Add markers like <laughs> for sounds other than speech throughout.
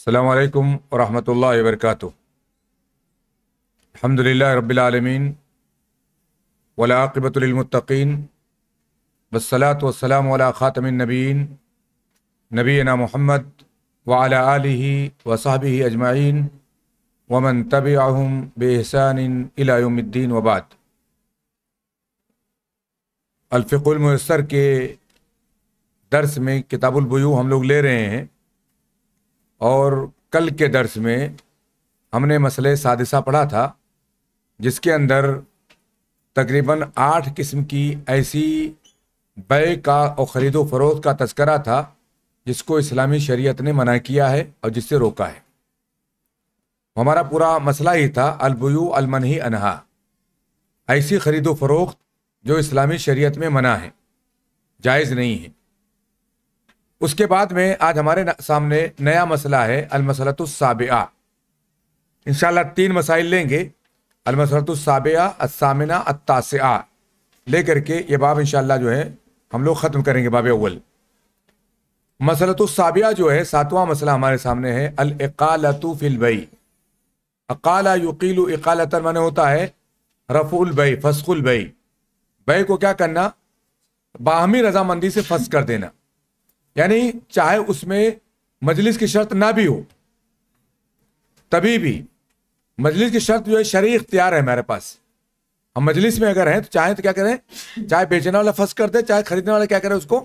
السلام عليكم ورحمة الله وبركاته الحمد لله رب العالمين والعاقبة للمتقين والصلاة والسلام على خاتم النبيين نبينا محمد وعلى آله وصحبه أجمعين ومن تبعهم بإحسان إلى يوم الدين وبعد الفقه الميسر درس میں کتاب किताबुल ہم لوگ لے رہے ہیں और कल के दर्स में हमने मसले सादिशा पढ़ा था जिसके अंदर तकरीबन आठ किस्म की ऐसी बे का और ख़रीदो फरोख का तस्करा था जिसको इस्लामी शरीयत ने मना किया है और जिससे रोका है हमारा पूरा मसला ही था अलबयू ही अनहा ऐसी ख़रीदो फरोख्त जो इस्लामी शरीयत में मना है जायज़ नहीं है उसके बाद में आज हमारे सामने नया मसला है अलमसलतुलसाबिया इन तीन मसाइल लेंगे अलमसलतुलसाबिया असामिना अतासआ ले करके ये बाब इन जो है हम लोग ख़त्म करेंगे बाब अव्वल मसलतुलसाबिया जो है सातवां मसला हमारे सामने है अलकालतुफिलबई अकाला यकील इकालतन माने होता है रफ़ुलबई फ़सकुलबई बई को क्या करना बाहमी रजामंदी से फंस कर देना यानी चाहे उसमें मजलिस की शर्त ना भी हो तभी भी मजलिस की शर्त जो है शरी इख्तियार है हमारे पास हम मजलिस में अगर हैं तो चाहे तो क्या करें चाहे बेचने वाला फंस कर दे चाहे खरीदने वाला क्या करे उसको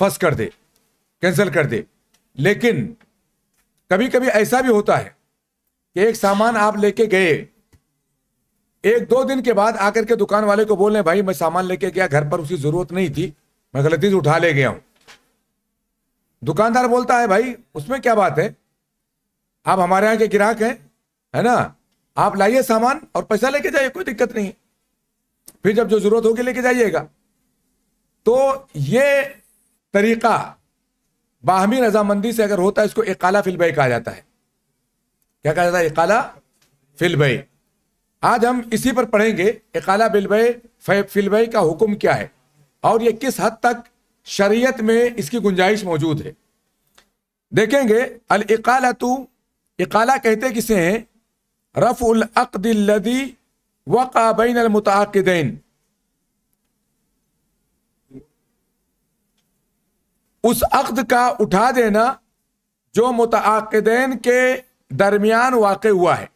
फंस कर दे कैंसिल कर दे लेकिन कभी कभी ऐसा भी होता है कि एक सामान आप लेके गए एक दो दिन के बाद आकर के दुकान वाले को बोल रहे भाई मैं सामान लेके गया घर पर उसकी जरूरत नहीं थी मैं गलती से उठा ले गया हूं दुकानदार बोलता है भाई उसमें क्या बात है आप हमारे यहाँ के ग्राहक हैं है ना आप लाइए सामान और पैसा लेके जाइए कोई दिक्कत नहीं है फिर जब जो जरूरत होगी लेके जाइएगा तो ये तरीका बाहमी रजामंदी से अगर होता है इसको काला फिलबई कहा जाता है क्या कहा जाता है काला फिलबई आज हम इसी पर पढ़ेंगे इकाला बिलबई भाई का हुक्म क्या है और ये किस हद तक शरीयत में इसकी गुंजाइश मौजूद है देखेंगे अल इकाला तो इकाला कहते किसे हैं रफ़ुल अकदिल्लदी वक़ाबैन अलमतक़दैन उस अकद का उठा देना जो मुतक़दैन के दरमियान वाक़ हुआ है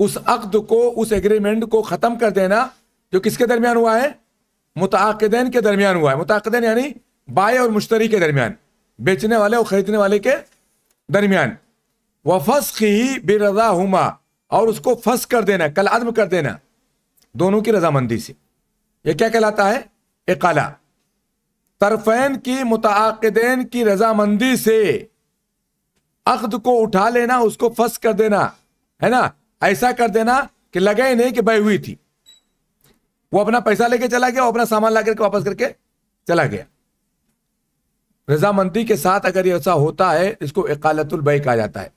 उस अकद को उस एग्रीमेंट को ख़त्म कर देना जो किसके दरमियान हुआ है मुतक़दैन के दरमियान हुआ है मुतक़दैन यानी बाय और मुश्तरी के दरमियान बेचने वाले और खरीदने वाले के दरमियान व फस्क ही बेरजा हुमा और उसको फंस कर देना कल आदम कर देना दोनों की रजामंदी से यह क्या कहलाता है एकाला तरफेन की मुतदीन की रजामंदी से अख्द को उठा लेना उसको फंस कर देना है ना ऐसा कर देना कि लगे नहीं कि बह हुई थी वो अपना पैसा लेके चला गया और अपना सामान ला करके वापस करके चला गया रजामंदी के साथ अगर ये ऐसा होता है इसको इकालतुल बई कहा जाता है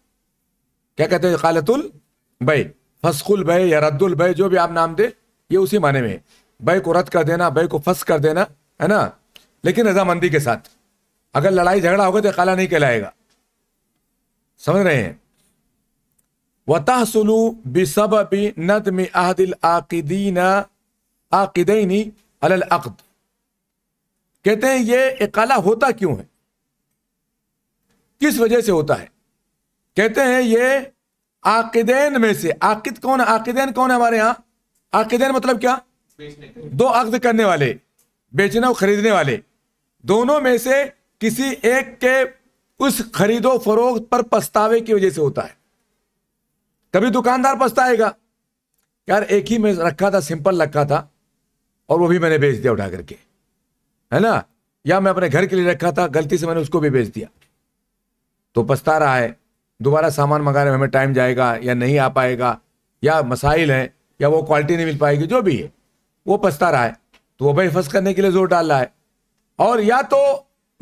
क्या कहते हैं इकालतुल बई फसकुल बई या रद्दुल बई जो भी आप नाम दे ये उसी माने में बई को रद्द कर देना बई को फस कर देना है ना लेकिन रजामंदी के साथ अगर लड़ाई झगड़ा होगा तो इकाला नहीं कहलाएगा समझ रहे हैं वताहसलू बिसबी नदम आहदिल आकिदीना आकिदनी अल अक़द कहते हैं ये इकाला होता क्यों है किस वजह से होता है कहते हैं ये आकिदेन में से आकिद कौन है आकिदेन कौन है हमारे यहाँ आकिदेन मतलब क्या दो अक्द करने वाले बेचने और खरीदने वाले दोनों में से किसी एक के उस खरीदो फरोख्त पर पछतावे की वजह से होता है कभी दुकानदार पछताएगा यार एक ही में रखा था सिंपल रखा था और वो भी मैंने बेच दिया उठा करके है ना या मैं अपने घर के लिए रखा था गलती से मैंने उसको भी बेच दिया तो पछता रहा है दोबारा सामान मंगाने में हमें टाइम जाएगा या नहीं आ पाएगा या मसाइल हैं या वो क्वालिटी नहीं मिल पाएगी जो भी है वो पछता रहा है तो वो भाई फंस करने के लिए जोर डाल रहा है और या तो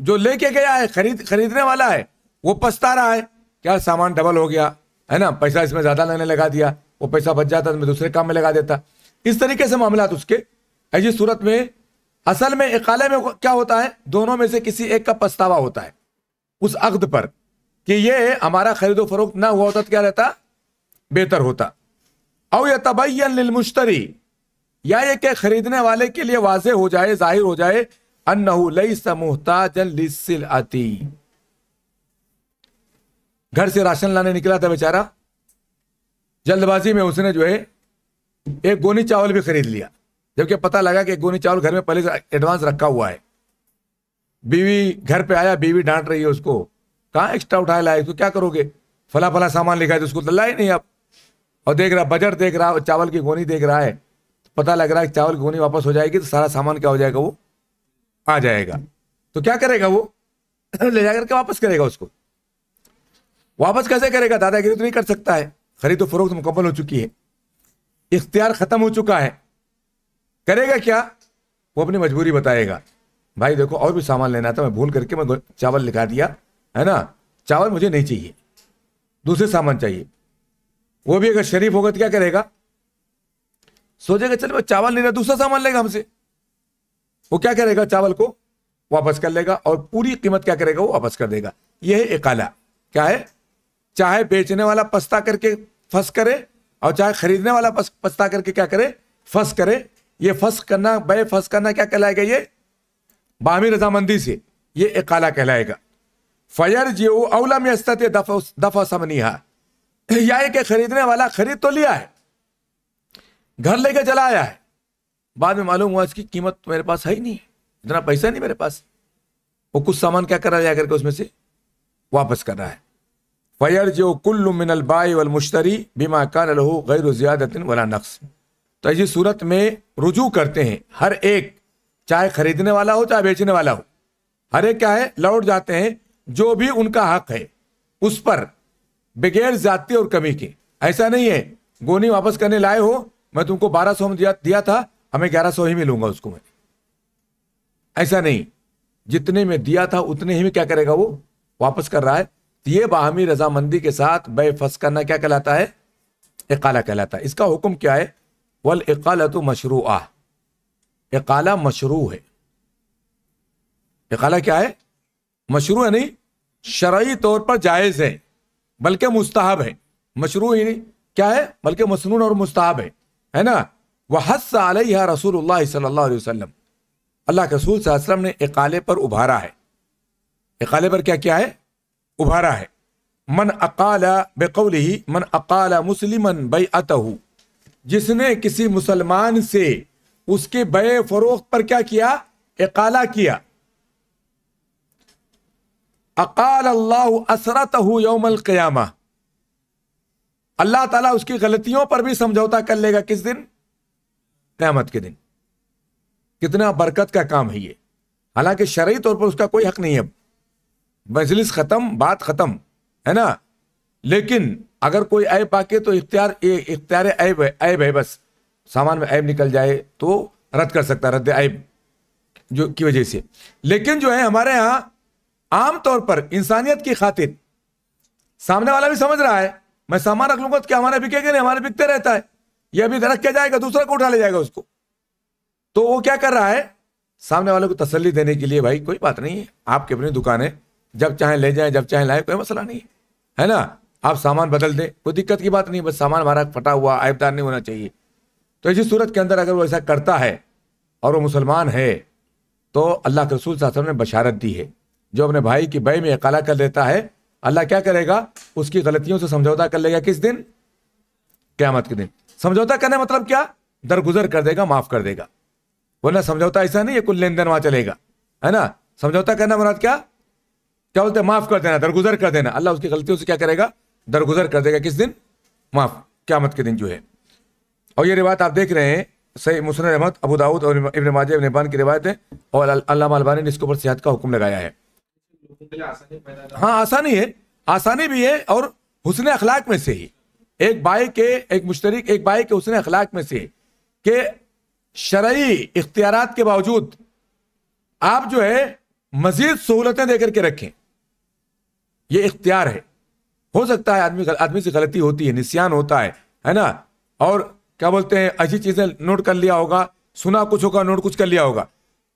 जो लेके गया है खरीद खरीदने वाला है वो पछता रहा है क्या सामान डबल हो गया है ना पैसा इसमें ज़्यादा लगने लगा दिया वो पैसा बच जाता तो मैं दूसरे काम में लगा देता इस तरीके से मामला उसके ऐसी सूरत में असल में इकाले में क्या होता है दोनों में से किसी एक का पछतावा होता है उस अक्द पर कि ये हमारा खरीदो फरोख्त ना हुआ होता तो क्या रहता बेहतर होता और यह तबैन मुश्तरी या ये के खरीदने वाले के लिए वाजे हो जाए जाहिर हो जाए अन्नहू आती घर से राशन लाने निकला था बेचारा जल्दबाजी में उसने जो है एक गोनी चावल भी खरीद लिया जबकि पता लगा कि गोनी चावल घर में पहले से एडवांस रखा हुआ है बीवी घर पे आया बीवी डांट रही है उसको कहाँ एक्स्ट्रा उठाया लाए तो क्या करोगे फला फला सामान लिखा है तो उसको तो लाए नहीं आप और देख रहा बजट देख रहा चावल की गोनी देख रहा है तो पता लग रहा है चावल की गोनी वापस हो जाएगी तो सारा सामान क्या हो जाएगा वो आ जाएगा तो क्या करेगा वो <clears throat> ले जाकर के वापस करेगा उसको वापस कैसे करेगा दादागिरी तो नहीं कर सकता है खरीद फरोख्त मुकम्मल हो चुकी है इख्तियार ख़त्म हो चुका है करेगा क्या वो अपनी मजबूरी बताएगा भाई देखो और भी सामान लेना था मैं भूल करके मैं चावल लिखा दिया है ना चावल मुझे नहीं चाहिए दूसरे सामान चाहिए वो भी अगर शरीफ होगा तो क्या करेगा सोचेगा चल मैं चावल ले रहा दूसरा सामान लेगा हमसे वो क्या करेगा चावल को वापस कर लेगा और पूरी कीमत क्या करेगा वो वापस कर देगा यह है आला क्या है चाहे बेचने वाला पछता करके फंस करे और चाहे खरीदने वाला पछता करके क्या करे फंस करे ये फस करना बे फस करना क्या कहलाएगा ये बामी रजामंदी से ये एकाला कहलाएगा फयर जियो अवलम यस्तते दफा दफा समनिहा या के खरीदने वाला खरीद तो लिया है घर लेके चला आया है बाद में मालूम हुआ इसकी कीमत मेरे पास है ही नहीं इतना पैसा नहीं मेरे पास वो कुछ सामान क्या कर रहा है जा करके उसमें से वापस कर रहा है फयर जो कुल्लु मिनल बाई वल मुश्तरी बीमा का लहू गैर ज़्यादतिन वाला नक्स तो ऐसी सूरत में रुजू करते हैं हर एक चाहे खरीदने वाला हो चाहे बेचने वाला हो हर एक क्या है लौट जाते हैं जो भी उनका हक है उस पर बगैर जाति और कमी के ऐसा नहीं है गोनी वापस करने लाए हो मैं तुमको बारह सौ में दिया, दिया था हमें ग्यारह सौ ही मिलूंगा उसको मैं ऐसा नहीं जितने में दिया था उतने ही में क्या करेगा वो वापस कर रहा है तो ये बाहमी रजामंदी के साथ बे करना क्या कहलाता है काला कहलाता है इसका हुक्म क्या है वल इकालत मशरू इकाला मशरू है इकाला क्या है मशरू है नहीं शरा तौर पर जायज़ है बल्कि मुस्ताहब है मशरू ही नहीं क्या है बल्कि मसनून और मुस्ताहब है है ना वह हस आलिया रसूल सल्ला वसम अल्लाह के रसूल वसम ने इकाले पर उभारा है इकाले पर क्या क्या है उभारा है मन अकाल बेकौल मन अकाला मुसलिमन बई अतहू जिसने किसी मुसलमान से उसके बे फरोख पर क्या किया एकाला किया अकाल अल्लाह असरत यौमल क़यामा अल्लाह ताला उसकी गलतियों पर भी समझौता कर लेगा किस दिन क़यामत के दिन कितना बरकत का काम है ये हालांकि शरय तौर पर उसका कोई हक नहीं है मजलिस ख़त्म बात ख़त्म है ना लेकिन अगर कोई ऐब आके तो इख्तियार इख्तियार ऐब है ऐब है बस सामान में ऐब निकल जाए तो रद्द कर सकता है रद्द ऐब जो की वजह से लेकिन जो है हमारे यहाँ आमतौर पर इंसानियत की खातिर सामने वाला भी समझ रहा है मैं सामान रख लूंगा तो क्या हमारा बिकेगा नहीं हमारे बिकते रहता है यह अभी रख के जाएगा दूसरा को उठा ले जाएगा उसको तो वो क्या कर रहा है सामने वाले को तसल्ली देने के लिए भाई कोई बात नहीं है आपकी अपनी दुकान है जब चाहे ले जाए जब चाहे लाए कोई मसला नहीं है ना आप सामान बदल दें कोई दिक्कत की बात नहीं बस सामान हमारा फटा हुआ आयबदार नहीं होना चाहिए तो इसी सूरत के अंदर अगर वो ऐसा करता है और वो मुसलमान है तो अल्लाह के रसूल साहब ने बशारत दी है जो अपने भाई की बय में अकाला कर देता है अल्लाह क्या करेगा उसकी गलतियों से समझौता कर लेगा किस दिन क्यामत के दिन समझौता करने मतलब क्या दरगुजर कर देगा माफ कर देगा वरना समझौता ऐसा नहीं है कुल लेन देन वहां चलेगा है ना समझौता करना मुराद क्या क्या बोलते हैं माफ कर देना दरगुजर कर देना अल्लाह उसकी गलतियों से क्या करेगा दरगुजर कर देगा किस दिन माफ क्यामत के दिन जो है और ये रिवायत आप देख रहे हैं सही मुसन अहमद अबू दाऊद और इबन माजे इबन इबान की रिवायत है और अल्लाह अलबानी ने इसके ऊपर सेहत का हुक्म लगाया है हाँ आसानी है आसानी भी है और हुसन अखलाक में से ही एक बाई के एक मुश्तरक एक बाई के हुसन अखलाक में से के शरा इख्तियार के बावजूद आप जो है मजीद सहूलतें देकर के रखें यह इख्तियार है हो सकता है आदमी आदमी से गलती होती है निस्यान होता है है ना और क्या बोलते हैं ऐसी चीजें नोट कर लिया होगा सुना कुछ होगा नोट कुछ कर लिया होगा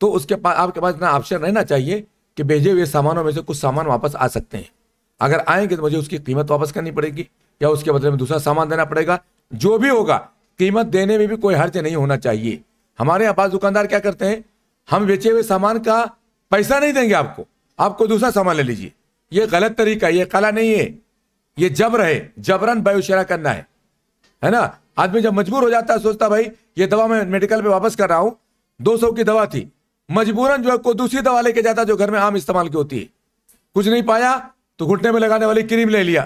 तो उसके पास आपके पास इतना ऑप्शन रहना चाहिए कि भेजे हुए सामानों में से कुछ सामान वापस आ सकते हैं अगर आएंगे तो मुझे उसकी कीमत वापस करनी पड़ेगी या उसके बदले में दूसरा सामान देना पड़ेगा जो भी होगा कीमत देने में भी कोई हर्ज नहीं होना चाहिए हमारे यहाँ पास दुकानदार क्या करते हैं हम बेचे हुए सामान का पैसा नहीं देंगे आपको आपको दूसरा सामान ले लीजिए ये गलत तरीका ये काला नहीं है ये जब रहे जबरन वायुसेना करना है है ना आदमी जब मजबूर हो जाता है सोचता भाई ये दवा मैं मेडिकल पे वापस कर रहा हूं दो सौ की दवा थी मजबूरन जो है कोई दूसरी दवा लेके जाता जो घर में आम इस्तेमाल की होती है कुछ नहीं पाया तो घुटने में लगाने वाली क्रीम ले लिया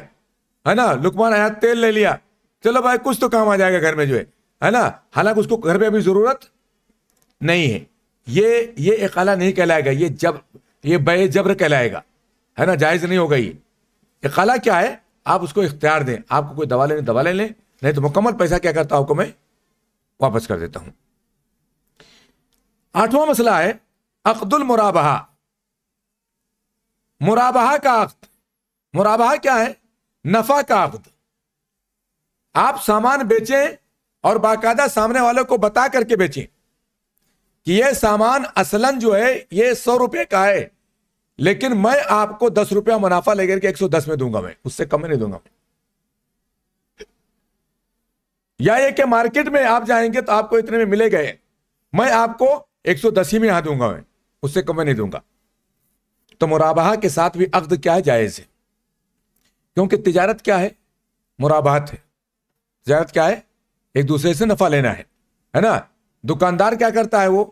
है ना लुकमान आया तेल ले लिया चलो भाई कुछ तो काम आ जाएगा घर में जो है है ना हालांकि उसको घर में अभी जरूरत नहीं है ये ये एक एकाला नहीं कहलाएगा ये जब ये बे जब्र कहलाएगा है ना जायज नहीं होगा ये एकाला क्या है आप उसको इख्तियार दें आपको कोई दवा लेने दवा ले लें नहीं तो मुकम्मल पैसा क्या करता हूं आपको मैं वापस कर देता हूं आठवां मसला है अख्दुल मुराबहा मुराबहा का अक्त मुराबहा क्या है नफा का अक्त आप सामान बेचें और बाकायदा सामने वालों को बता करके बेचें कि यह सामान असलन जो है यह सौ रुपए का है लेकिन मैं आपको दस रुपया मुनाफा लेकर के एक सौ दस में दूंगा मैं उससे कम में नहीं दूंगा या ये कि मार्केट में आप जाएंगे तो आपको इतने में मिले गए मैं आपको एक सौ दस ही में यहां दूंगा मैं उससे कम में नहीं दूंगा तो मुराबहा के साथ भी अक्द क्या है जायज है क्योंकि तिजारत क्या है मुराबाहत है तिजारत क्या है एक दूसरे से नफा लेना है है ना दुकानदार क्या करता है वो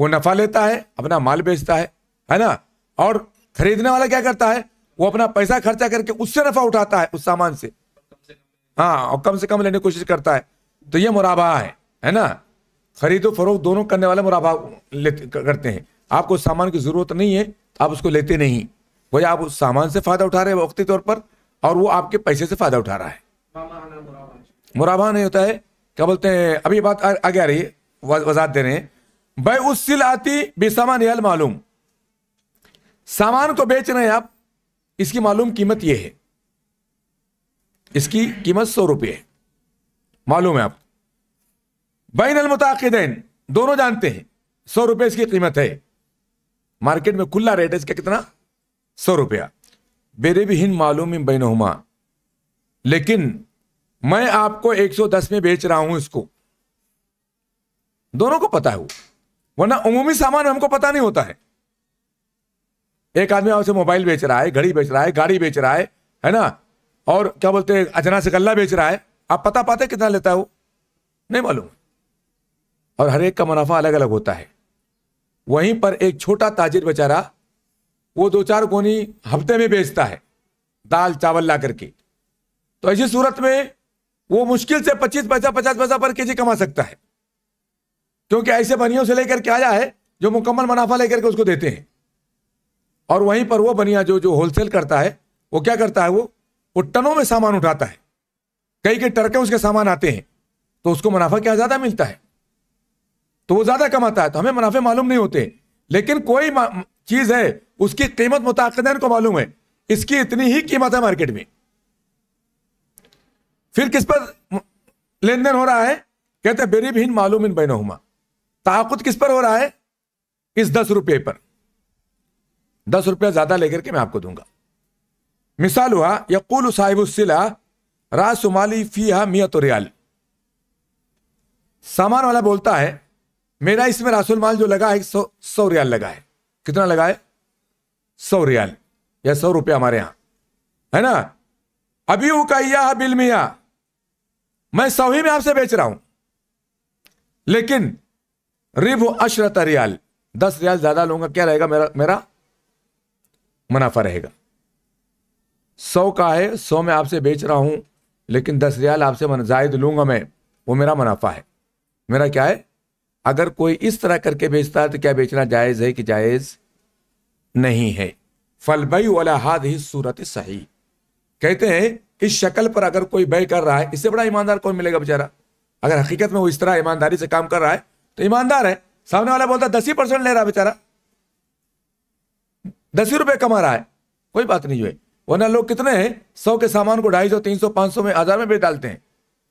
वो नफा लेता है अपना माल बेचता है है ना और खरीदने वाला क्या करता है वो अपना पैसा खर्चा करके उससे नफा उठाता है उस सामान से हाँ और कम से कम लेने की कोशिश करता है तो ये मुराबा है है ना खरीदो फरोख दोनों करने वाले मुराबा लेते करते हैं आपको उस सामान की ज़रूरत नहीं है आप उसको लेते नहीं वो आप उस सामान से फ़ायदा उठा रहे हैं वक्ती तौर पर और वो आपके पैसे से फ़ायदा उठा रहा है मुराबा नहीं होता है क्या बोलते हैं अभी बात आगे आ रही है वजात दे रहे हैं भाई उस सिल आती बेसामान मालूम सामान को बेच रहे हैं आप इसकी मालूम कीमत यह है इसकी कीमत सौ रुपये है मालूम है आप बैन अलमताकिदैन दोनों जानते हैं सौ रुपये इसकी कीमत है मार्केट में खुला रेट है इसका कितना सौ रुपया बेरे भी हिंद मालूम बैन हुमा लेकिन मैं आपको 110 में बेच रहा हूं इसको दोनों को पता है वो वरना उमूमी सामान हमको पता नहीं होता है एक आदमी आपसे मोबाइल बेच रहा है घड़ी बेच रहा है गाड़ी बेच रहा है है ना और क्या बोलते हैं अजना से गल्ला बेच रहा है आप पता पाते कितना लेता है वो नहीं मालूम और हर एक का मुनाफा अलग अलग होता है वहीं पर एक छोटा ताजिर बेचारा वो दो चार गोनी हफ्ते में बेचता है दाल चावल ला करके तो ऐसी सूरत में वो मुश्किल से पच्चीस पैसा पचास पैसा पर के कमा सकता है क्योंकि ऐसे बनियों से लेकर के आया है जो मुकम्मल मुनाफा लेकर के उसको देते हैं और वहीं पर वो बनिया जो जो होलसेल करता है वो क्या करता है वो वो टनों में सामान उठाता है कई कई ट्रकें उसके सामान आते हैं तो उसको मुनाफा क्या ज़्यादा मिलता है तो वो ज़्यादा कमाता है तो हमें मुनाफे मालूम नहीं होते लेकिन कोई चीज़ है उसकी कीमत मुताकदेन को मालूम है इसकी इतनी ही कीमत है मार्केट में फिर किस पर लेन देन हो रहा है कहते बेरीबहीन मालूम इन बैन ताकुत किस पर हो रहा है इस दस रुपये पर दस रुपया ज्यादा लेकर के मैं आपको दूंगा मिसाल हुआ यकुल साहिबुसिला रासुमाली फीहा मियत रियाल सामान वाला बोलता है मेरा इसमें रासुल माल जो लगा है सौ सौ रियाल लगा है कितना लगा है सौ रियाल या सौ रुपया हमारे यहां है ना अभी वो कहिया बिल मिया मैं सौ ही में आपसे बेच रहा हूं लेकिन रिव अशरत रियाल दस रियाल ज्यादा लूंगा क्या रहेगा मेरा मेरा मुनाफा रहेगा सौ का है सौ में आपसे बेच रहा हूं लेकिन दस रियाल आपसे जायद लूंगा मैं वो मेरा मुनाफा है मेरा क्या है अगर कोई इस तरह करके बेचता है तो क्या बेचना जायज़ है कि जायज़ नहीं है फलबई वाला हाथ ही सूरत सही कहते हैं इस शक्ल पर अगर कोई बय कर रहा है इससे बड़ा ईमानदार कौन मिलेगा बेचारा अगर हकीकत में वो इस तरह ईमानदारी से काम कर रहा है तो ईमानदार है सामने वाला बोलता दस ही परसेंट ले रहा बेचारा दस ही रुपए कमा रहा है कोई बात नहीं है वरना लोग कितने सौ के सामान को ढाई सौ तीन सौ पाँच सौ में हजार में बेच डालते हैं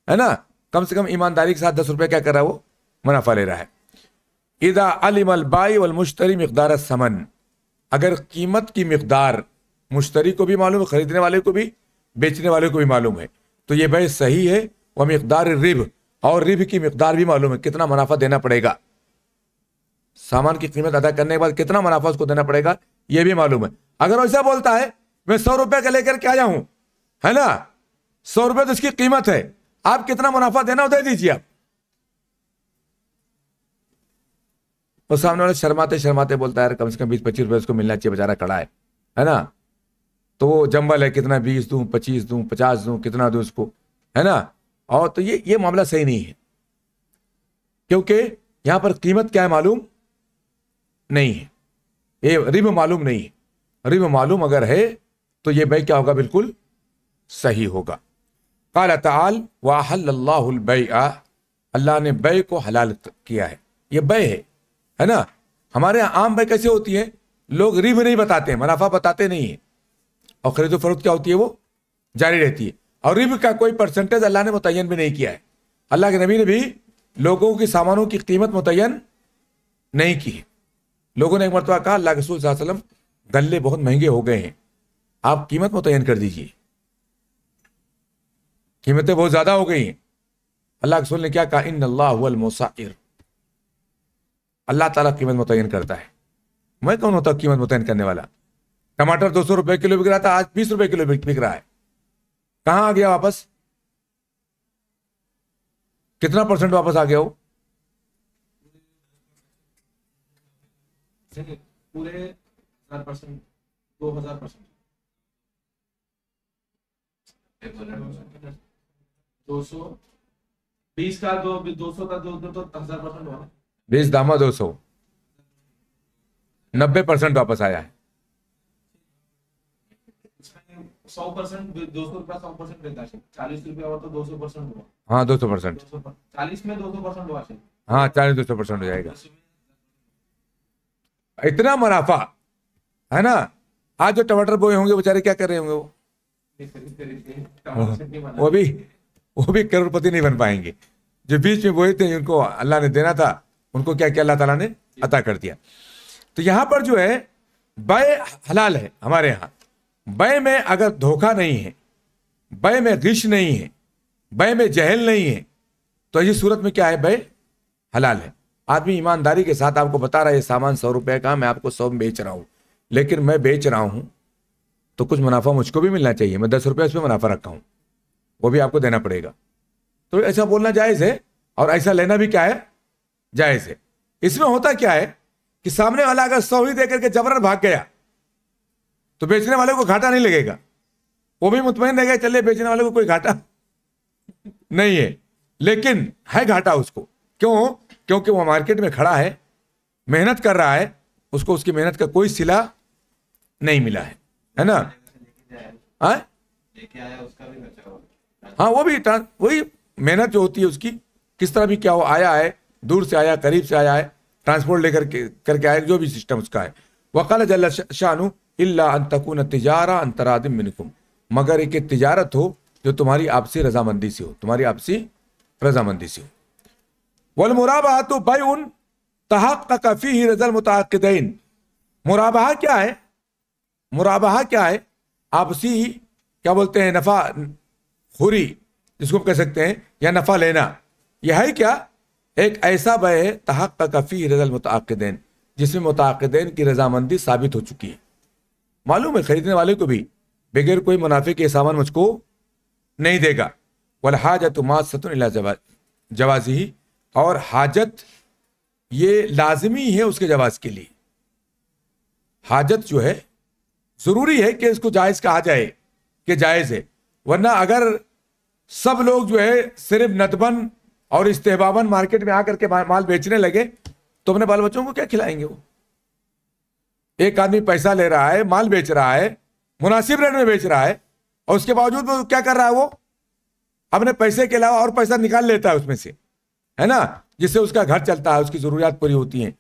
है ना कम से कम ईमानदारी के साथ दस रुपये क्या कर रहा है वो मुनाफा ले रहा है इदा अलिम अलबाई मुश्तरी मकदार समन अगर कीमत की मकदार मुश्तरी को भी मालूम है खरीदने वाले को भी बेचने वाले को भी मालूम है तो ये भाई सही है वह मकदार रिब और रिब की मकदार भी मालूम है कितना मुनाफा देना पड़ेगा सामान की कीमत अदा करने के बाद कितना मुनाफा उसको देना पड़ेगा यह भी मालूम है अगर वैसा बोलता है मैं सौ रुपए का लेकर के आया हूं है ना सौ रुपए तो इसकी कीमत है आप कितना मुनाफा देना हो दे दीजिए आप वो सामने वाले शर्माते शर्माते बोलता है कम से कम बीस पच्चीस रुपए उसको मिलना चाहिए बेचारा कड़ा है है ना तो वो जंबल है कितना बीस दू पच्चीस दू पचास दू कितना दू उसको है ना और तो ये ये मामला सही नहीं है क्योंकि यहां पर कीमत क्या है मालूम नहीं है ये रिब मालूम नहीं है रिब मालूम अगर है तो ये बे क्या होगा बिल्कुल सही होगा काल ताल वाहल्लाबे अल्लाह ने बे को हलाल किया है ये बे है है ना हमारे यहाँ आम बे कैसे होती है लोग रिब नहीं बताते मुनाफा बताते नहीं है और खरीद फरोख्त क्या होती है वो जारी रहती है और रिब का कोई परसेंटेज अल्लाह ने मुतन भी नहीं किया है अल्लाह के नबी ने भी लोगों के सामानों की कीमत मुतन नहीं की है लोगों ने एक मरतबा तो कहा अल्लाह के रसूल वसलम गले बहुत महंगे हो गए हैं आप कीमत मुतयन कर दीजिए कीमतें बहुत ज़्यादा हो गई हैं अल्लाह के रसूल ने क्या कहा इन अल्लाहमसार अल्लाह ताला कीमत मुतयन करता है मैं कौन होता कीमत मुतयन करने वाला टमाटर दो सौ रुपये किलो बिक रहा था आज बीस रुपये किलो बिक रहा है कहाँ आ गया वापस कितना परसेंट वापस आ गया हो ठीक है पूरे हजार परसेंट दो हजार परसेंट दो सौ बीस का दो दो सौ का दो दो तो हजार परसेंट हुआ बीस दामा दो सौ नब्बे परसेंट वापस आया है सौ परसेंट दो सौ रुपया सौ परसेंट रहता है चालीस रुपया हुआ तो दो सौ परसेंट हुआ हाँ दो सौ परसेंट चालीस में दो सौ परसेंट हुआ हाँ चालीस दो सौ परसेंट हो जाएगा इतना मुनाफा है ना आज जो टमाटर बोए होंगे बेचारे क्या कर रहे होंगे वो वो भी वो भी करोड़पति नहीं बन पाएंगे जो बीच में बोए थे उनको अल्लाह ने देना था उनको क्या क्या अल्लाह तला ने अता कर दिया तो यहां पर जो है बय हलाल है हमारे यहाँ बय में अगर धोखा नहीं है बय में गिश नहीं है बय में जहल नहीं है तो ये सूरत में क्या है बय हलाल है आदमी ईमानदारी के साथ आपको बता रहा है ये सामान सौ रुपये का मैं आपको सौ में बेच रहा हूँ लेकिन मैं बेच रहा हूँ तो कुछ मुनाफा मुझको भी मिलना चाहिए मैं दस रुपये उसमें मुनाफा रखा हूँ वो भी आपको देना पड़ेगा तो ऐसा बोलना जायज़ है और ऐसा लेना भी क्या है जायज़ है इसमें होता क्या है कि सामने वाला अगर सौ ही दे करके जबरन भाग गया तो बेचने वाले को घाटा नहीं लगेगा वो भी मुतमिन रहेगा चले बेचने वाले को कोई घाटा <laughs> नहीं है लेकिन है घाटा उसको क्यों क्योंकि वो मार्केट में खड़ा है मेहनत कर रहा है उसको उसकी मेहनत का कोई सिला नहीं मिला है है ना हाँ हाँ वो भी वही मेहनत जो होती है उसकी किस तरह भी क्या हो आया है दूर से आया करीब से आया है ट्रांसपोर्ट लेकर के करके आया जो भी सिस्टम उसका है वकाल जल्ला शाहनु इल्ला अंतकुन तिजारा अंतरादिम मिनकुम मगर एक तिजारत हो जो तुम्हारी आपसी रजामंदी से हो तुम्हारी आपसी रजामंदी से हो वलमुराबा तो बई उन तहक का कफ़ी रजल मुतदीन मुराबा क्या है मुराबा क्या है आपसी क्या बोलते हैं नफ़ा खुरी जिसको कह सकते हैं या नफ़ा लेना यह है क्या एक ऐसा है तहक का कफ़ी रजल मुतदीन जिसमें मुतदीन की रजामंदी साबित हो चुकी है मालूम है ख़रीदने वाले को भी बगैर कोई मुनाफे के सामान मुझको नहीं देगा वलहाजत मात सतन जवा जवाजी और हाजत ये लाजमी है उसके जवाब के लिए हाजत जो है ज़रूरी है कि इसको जायज़ कहा जाए कि जायज़ है वरना अगर सब लोग जो है सिर्फ नतबन और इस्तेबाबन मार्केट में आकर के माल बेचने लगे तो अपने बाल बच्चों को क्या खिलाएंगे वो एक आदमी पैसा ले रहा है माल बेच रहा है मुनासिब रेट में बेच रहा है और उसके बावजूद क्या कर रहा है वो अपने पैसे के अलावा और पैसा निकाल लेता है उसमें से है ना जिससे उसका घर चलता है उसकी ज़रूरियात पूरी होती हैं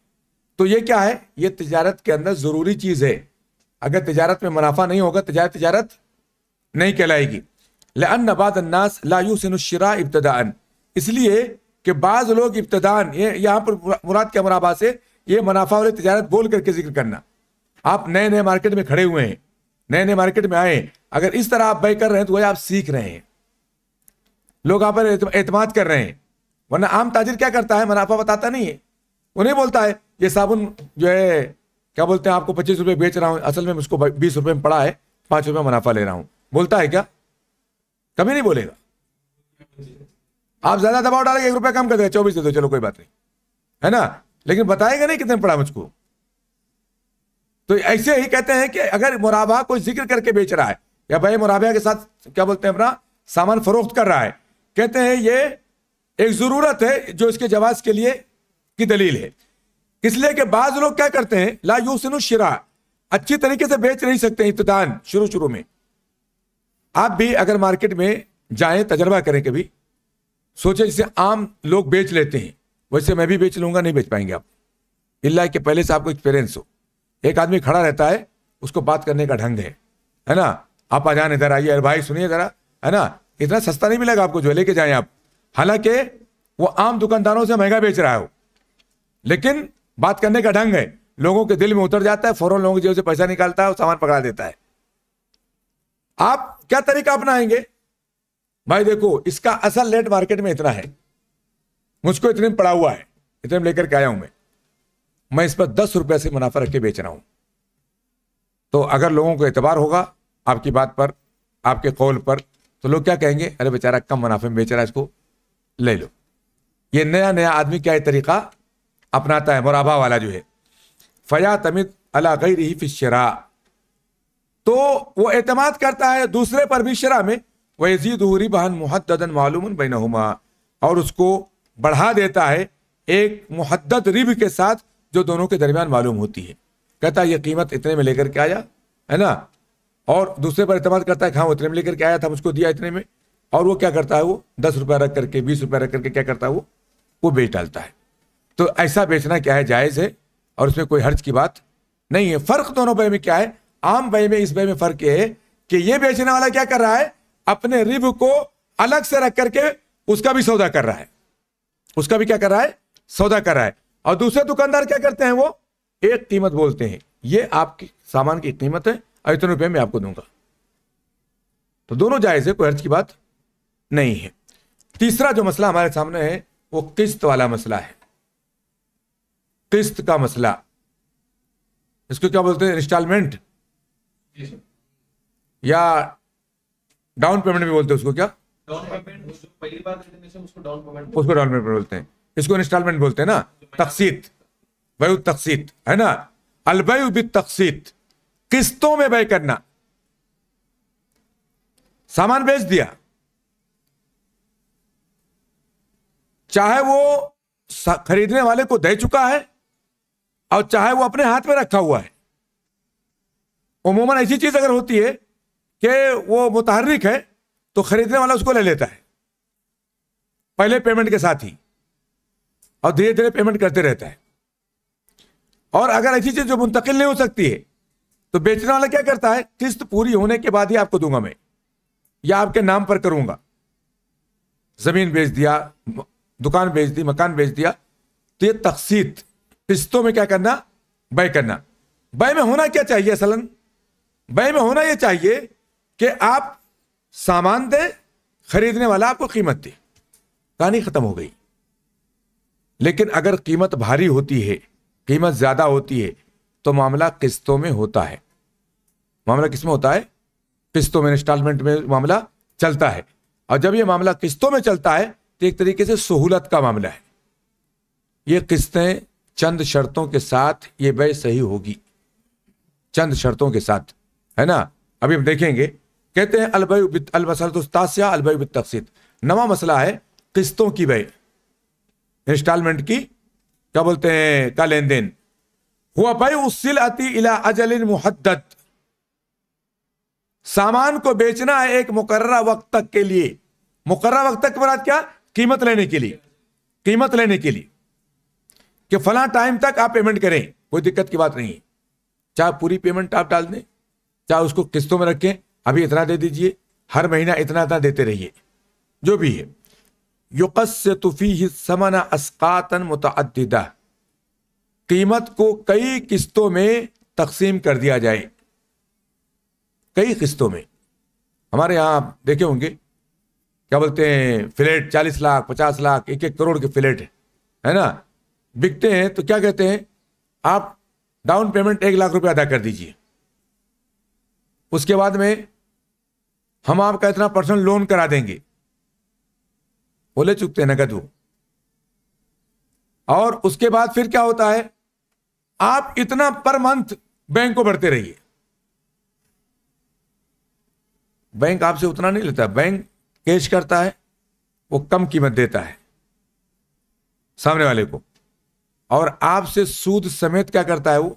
तो ये क्या है ये तजारत के अंदर ज़रूरी चीज़ है अगर तजारत में मुनाफा नहीं होगा तजारत तजारत नहीं कहलाएगी लन बादन्नास इब्तदान इसलिए कि बाज़ लोग इब्तदान ये यहाँ पर मुराद के मुराबा से ये मुनाफा वाली तजारत बोल करके जिक्र करना आप नए नए मार्केट में खड़े हुए हैं नए नए मार्केट में आए अगर इस तरह आप बाई कर रहे हैं तो वह आप सीख रहे हैं लोग आप पर एतमाद कर रहे हैं वरना आम ताजिर क्या करता है मुनाफा बताता नहीं है उन्हें बोलता है ये साबुन जो है क्या बोलते हैं आपको पच्चीस रुपये बेच रहा हूँ असल में उसको बीस रुपये में पड़ा है पाँच रुपये मुनाफा ले रहा हूँ बोलता है क्या कभी नहीं बोलेगा आप ज्यादा दबाव डाले एक रुपया कम कर देगा चौबीस दे दो चलो कोई बात नहीं है ना लेकिन बताएगा नहीं कितने पड़ा मुझको तो ऐसे ही कहते हैं कि अगर मुराबा कोई जिक्र करके बेच रहा है या भाई मुराबा के साथ क्या बोलते हैं अपना सामान फरोख्त कर रहा है कहते हैं ये एक ज़रूरत है जो इसके जवाब के लिए की दलील है इसलिए कि बाज लोग क्या करते हैं ला यूसिन शिरा अच्छी तरीके से बेच नहीं सकते इब्तदान शुरू शुरू में आप भी अगर मार्केट में जाएं तजर्बा करें कभी सोचे जिसे आम लोग बेच लेते हैं वैसे मैं भी बेच लूंगा नहीं बेच पाएंगे आप इल्ला के पहले से आपको एक्सपीरियंस हो एक आदमी खड़ा रहता है उसको बात करने का ढंग है है ना आप आ जाने इधर आइए अरे भाई सुनिए जरा है ना इतना सस्ता नहीं मिलेगा आपको जो लेके जाए आप हालांकि वो आम दुकानदारों से महंगा बेच रहा हो लेकिन बात करने का ढंग है लोगों के दिल में उतर जाता है फौरन लोगों की जेब से पैसा निकालता है और सामान पकड़ा देता है आप क्या तरीका अपनाएंगे भाई देखो इसका असल लेट मार्केट में इतना है मुझको इतने में पड़ा हुआ है इतने में लेकर के आया हूं मैं मैं इस पर दस रुपये से मुनाफा रख के बेच रहा हूं तो अगर लोगों को एतबार होगा आपकी बात पर आपके कौल पर तो लोग क्या कहेंगे अरे बेचारा कम मुनाफे में बेच रहा है इसको ले लो ये नया नया आदमी क्या है तरीका अपनाता है मुराबा वाला जो है फया तमित अला गई रही फिर तो वो एतमाद करता है दूसरे पर भी शरा में वजीद हरी बहन मुहदन मालूम बैनहुमा और उसको बढ़ा देता है एक मुहदत रिब के साथ जो दोनों के दरमियान मालूम होती है कहता है ये कीमत इतने में लेकर के आया है ना और दूसरे पर अतमाद करता है हाँ इतने में लेकर के आया था मुझको दिया इतने में और वो क्या करता है वो दस रुपया रख करके बीस रुपया रख करके क्या करता है वो वो बेच डालता है तो ऐसा बेचना क्या है जायज़ है और उसमें कोई हर्ज की बात नहीं है फ़र्क दोनों बे में क्या है आम बे में इस बे में फ़र्क ये है कि ये बेचने वाला क्या कर रहा है अपने रिब को अलग से रख करके उसका भी सौदा कर रहा है उसका भी क्या कर रहा है सौदा कर रहा है और दूसरे दुकानदार क्या करते हैं वो एक कीमत बोलते हैं ये आपकी सामान की कीमत है और इतने रुपये में आपको दूंगा तो दोनों जायज़ है कोई हर्ज की बात नहीं है तीसरा जो मसला हमारे सामने है वो किस्त वाला मसला है किस्त का मसला इसको क्या बोलते हैं इंस्टॉलमेंट या डाउन पेमेंट भी बोलते हैं उसको क्या उसको डाउन पेमेंट बोलते हैं इसको इंस्टॉलमेंट बोलते हैं ना तकसीत वयु तकसीत है ना अलबयु तकसीत किस्तों में व्यय करना सामान बेच दिया चाहे वो खरीदने वाले को दे चुका है और चाहे वो अपने हाथ में रखा हुआ है उमूमन ऐसी चीज अगर होती है कि वो मुतहरिक है तो खरीदने वाला उसको ले लेता है पहले पेमेंट के साथ ही और धीरे धीरे पेमेंट करते रहता है और अगर ऐसी चीज जो मुंतकिल नहीं हो सकती है तो बेचने वाला क्या करता है किस्त पूरी होने के बाद ही आपको दूंगा मैं या आपके नाम पर करूंगा जमीन बेच दिया दुकान बेच दी मकान बेच दिया तो ये तकसीत किस्तों में क्या करना बय करना बय में होना क्या चाहिए असलन बय में होना ये चाहिए कि आप सामान दे खरीदने वाला आपको कीमत दे कहानी खत्म हो गई लेकिन अगर कीमत भारी होती है कीमत ज्यादा होती है तो मामला किस्तों में होता है मामला किस में होता है किस्तों में इंस्टॉलमेंट में मामला चलता है और जब ये मामला किस्तों में चलता है तो एक तरीके से सहूलत का मामला है ये किस्तें चंद शर्तों के साथ ये व्यय सही होगी चंद शर्तों के साथ है ना अभी हम देखेंगे कहते हैं तो तासिया अलबय तकसीद नवा मसला है किस्तों की व्यय इंस्टॉलमेंट की क्या बोलते हैं का लेन देन हुआ भाई उसिल अति इला अजल मुहदत सामान को बेचना है एक मुकर्रा वक्त तक के लिए मुकर्रा वक्त तक के बाद क्या कीमत लेने के लिए कीमत लेने के लिए कि फला टाइम तक आप पेमेंट करें कोई दिक्कत की बात नहीं है चाहे पूरी पेमेंट आप डाल दें चाहे उसको किस्तों में रखें अभी इतना दे दीजिए हर महीना इतना इतना देते रहिए जो भी है युकस तुफी समना असकातन मुतदा कीमत को कई किस्तों में तकसीम कर दिया जाए कई किस्तों में हमारे यहाँ आप देखे होंगे क्या बोलते हैं फ्लैट चालीस लाख पचास लाख एक एक करोड़ के फ्लैट है है ना बिकते हैं तो क्या कहते हैं आप डाउन पेमेंट एक लाख रुपया अदा कर दीजिए उसके बाद में हम आपका इतना पर्सनल लोन करा देंगे बोले चुकते हैं नगद वो और उसके बाद फिर क्या होता है आप इतना पर मंथ बैंक को भरते रहिए बैंक आपसे उतना नहीं लेता बैंक केश करता है वो कम कीमत देता है सामने वाले को और आपसे सूद समेत क्या करता है वो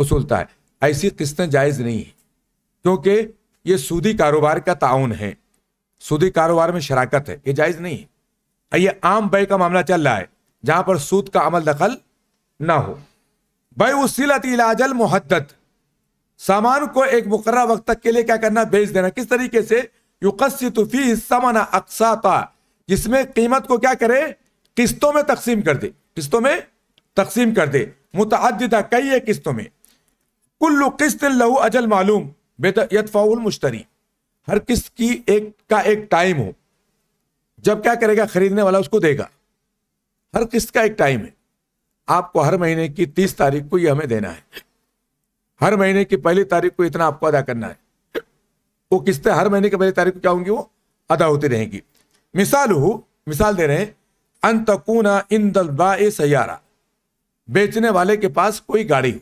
वसूलता है ऐसी किस्तें जायज़ नहीं है क्योंकि ये सूदी कारोबार का ताउन है सूदी कारोबार में शराकत है ये जायज़ नहीं है ये आम बय का मामला चल रहा है जहां पर सूद का अमल दखल ना हो बे उसीलत इलाजल मुहदत सामान को एक मुकर्रा वक्त तक के लिए क्या करना बेच देना किस तरीके से युकसित फी समना अक्साता जिसमें कीमत को क्या करे किस्तों में तकसीम कर दे किस्तों में तकसीम कर दे मुतदा कई है किस्तों में कुल्लु किस्त लहू अजल मालूम बेतफाउल मुश्तरी हर किस्त की एक का एक टाइम हो जब क्या करेगा खरीदने वाला उसको देगा हर किस्त का एक टाइम है आपको हर महीने की तीस तारीख को ये हमें देना है हर महीने की पहली तारीख को इतना आपको अदा करना है वो किस्तें हर महीने की पहली तारीख को क्या होंगी वो अदा होती रहेंगी मिसाल हो मिसाल दे रहे हैं अंतकूना इन दलबा सयारा बेचने वाले के पास कोई गाड़ी हो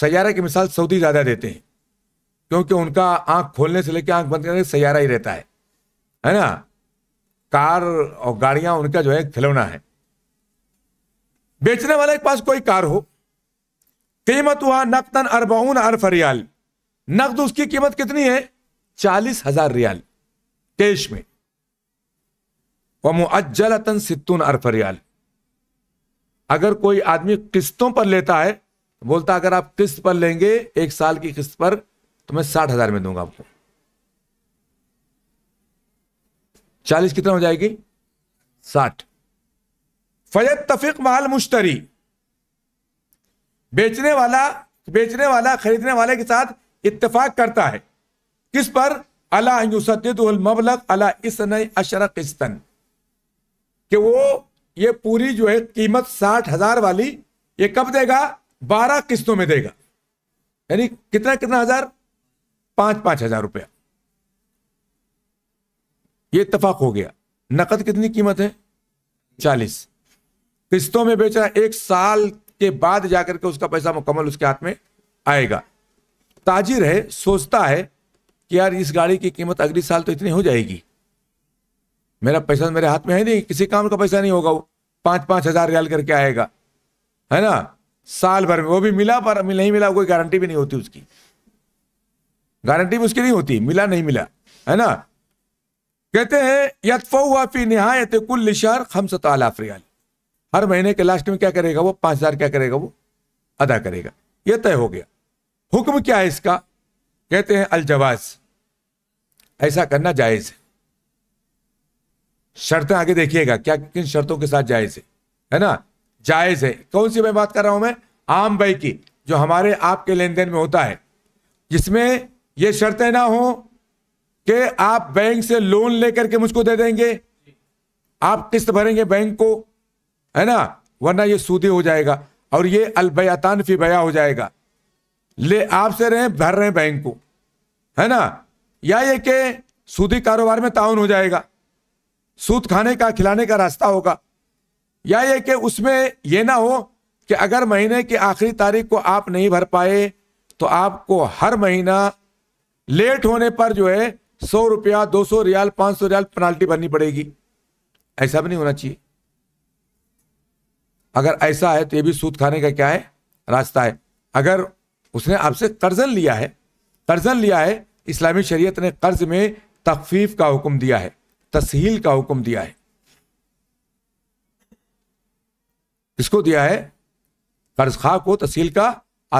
सयारा की मिसाल सऊदी ज़्यादा देते हैं क्योंकि उनका आंख खोलने से लेकर आंख बंद करने सयारा ही रहता है है ना कार और गाड़ियां उनका जो है खिलौना है बेचने वाले के पास कोई कार हो कीमत हुआ नकतन अरबाउन अरफ नकद उसकी कीमत कितनी है चालीस हजार रियाल कैश में व मुअज्जलतन सितुन अरफ रियाल अगर कोई आदमी किस्तों पर लेता है तो बोलता अगर आप किस्त पर लेंगे एक साल की किस्त पर तो मैं साठ हजार में दूंगा आपको चालीस कितना हो जाएगी साठ फैद तफिक माल मुश्तरी बेचने वाला बेचने वाला खरीदने वाले के साथ इतफाक करता है किस पर अलाबलक अला इसन अशरक इस्तन कि वो ये पूरी जो है कीमत साठ हजार वाली ये कब देगा बारह किस्तों में देगा यानी कितना कितना हजार पांच पांच हजार रुपया ये इतफाक हो गया नकद कितनी कीमत है चालीस किस्तों में बेचा एक साल के बाद जाकर के उसका पैसा मुकम्मल उसके हाथ में आएगा ताजिर है सोचता है कि यार इस गाड़ी की कीमत अगले साल तो इतनी हो जाएगी मेरा पैसा मेरे हाथ में है नहीं किसी काम का पैसा नहीं होगा वो पाँच पाँच हजार रियाल करके आएगा है ना साल भर में वो भी मिला पर नहीं मिला कोई गारंटी भी नहीं होती उसकी गारंटी भी उसकी नहीं होती मिला नहीं मिला है ना कहते हैं यकफी नहायत कुल निशार हम सतलाफ रियाल हर महीने के लास्ट में क्या करेगा वो पाँच हजार क्या करेगा वो अदा करेगा यह तय हो गया हुक्म क्या है इसका कहते हैं अलजवाज ऐसा करना जायज है शर्तें आगे देखिएगा क्या किन शर्तों के साथ जायज है है ना जायज है कौन सी मैं बात कर रहा हूं मैं आम भाई की जो हमारे आपके लेन देन में होता है जिसमें ये शर्तें ना हो कि आप बैंक से लोन लेकर के मुझको दे देंगे आप किस्त भरेंगे बैंक को है ना वरना ये सूदे हो जाएगा और ये अलबयातान फी बया हो जाएगा ले आपसे रहे भर रहे बैंक को है ना या ये के सूदी कारोबार में ताउन हो जाएगा सूद खाने का खिलाने का रास्ता होगा या ये के उसमें यह ना हो कि अगर महीने की आखिरी तारीख को आप नहीं भर पाए तो आपको हर महीना लेट होने पर जो है सौ रुपया दो सौ रियाल पांच सौ रियाल पेनाल्टी भरनी पड़ेगी ऐसा भी नहीं होना चाहिए अगर ऐसा है तो ये भी सूद खाने का क्या है रास्ता है अगर उसने आपसे कर्जन लिया है कर्जन लिया है इस्लामी शरीयत ने कर्ज में तकफीफ का हुक्म दिया है तसील का हुक्म दिया है किसको दिया है कर्ज खा को तहसील का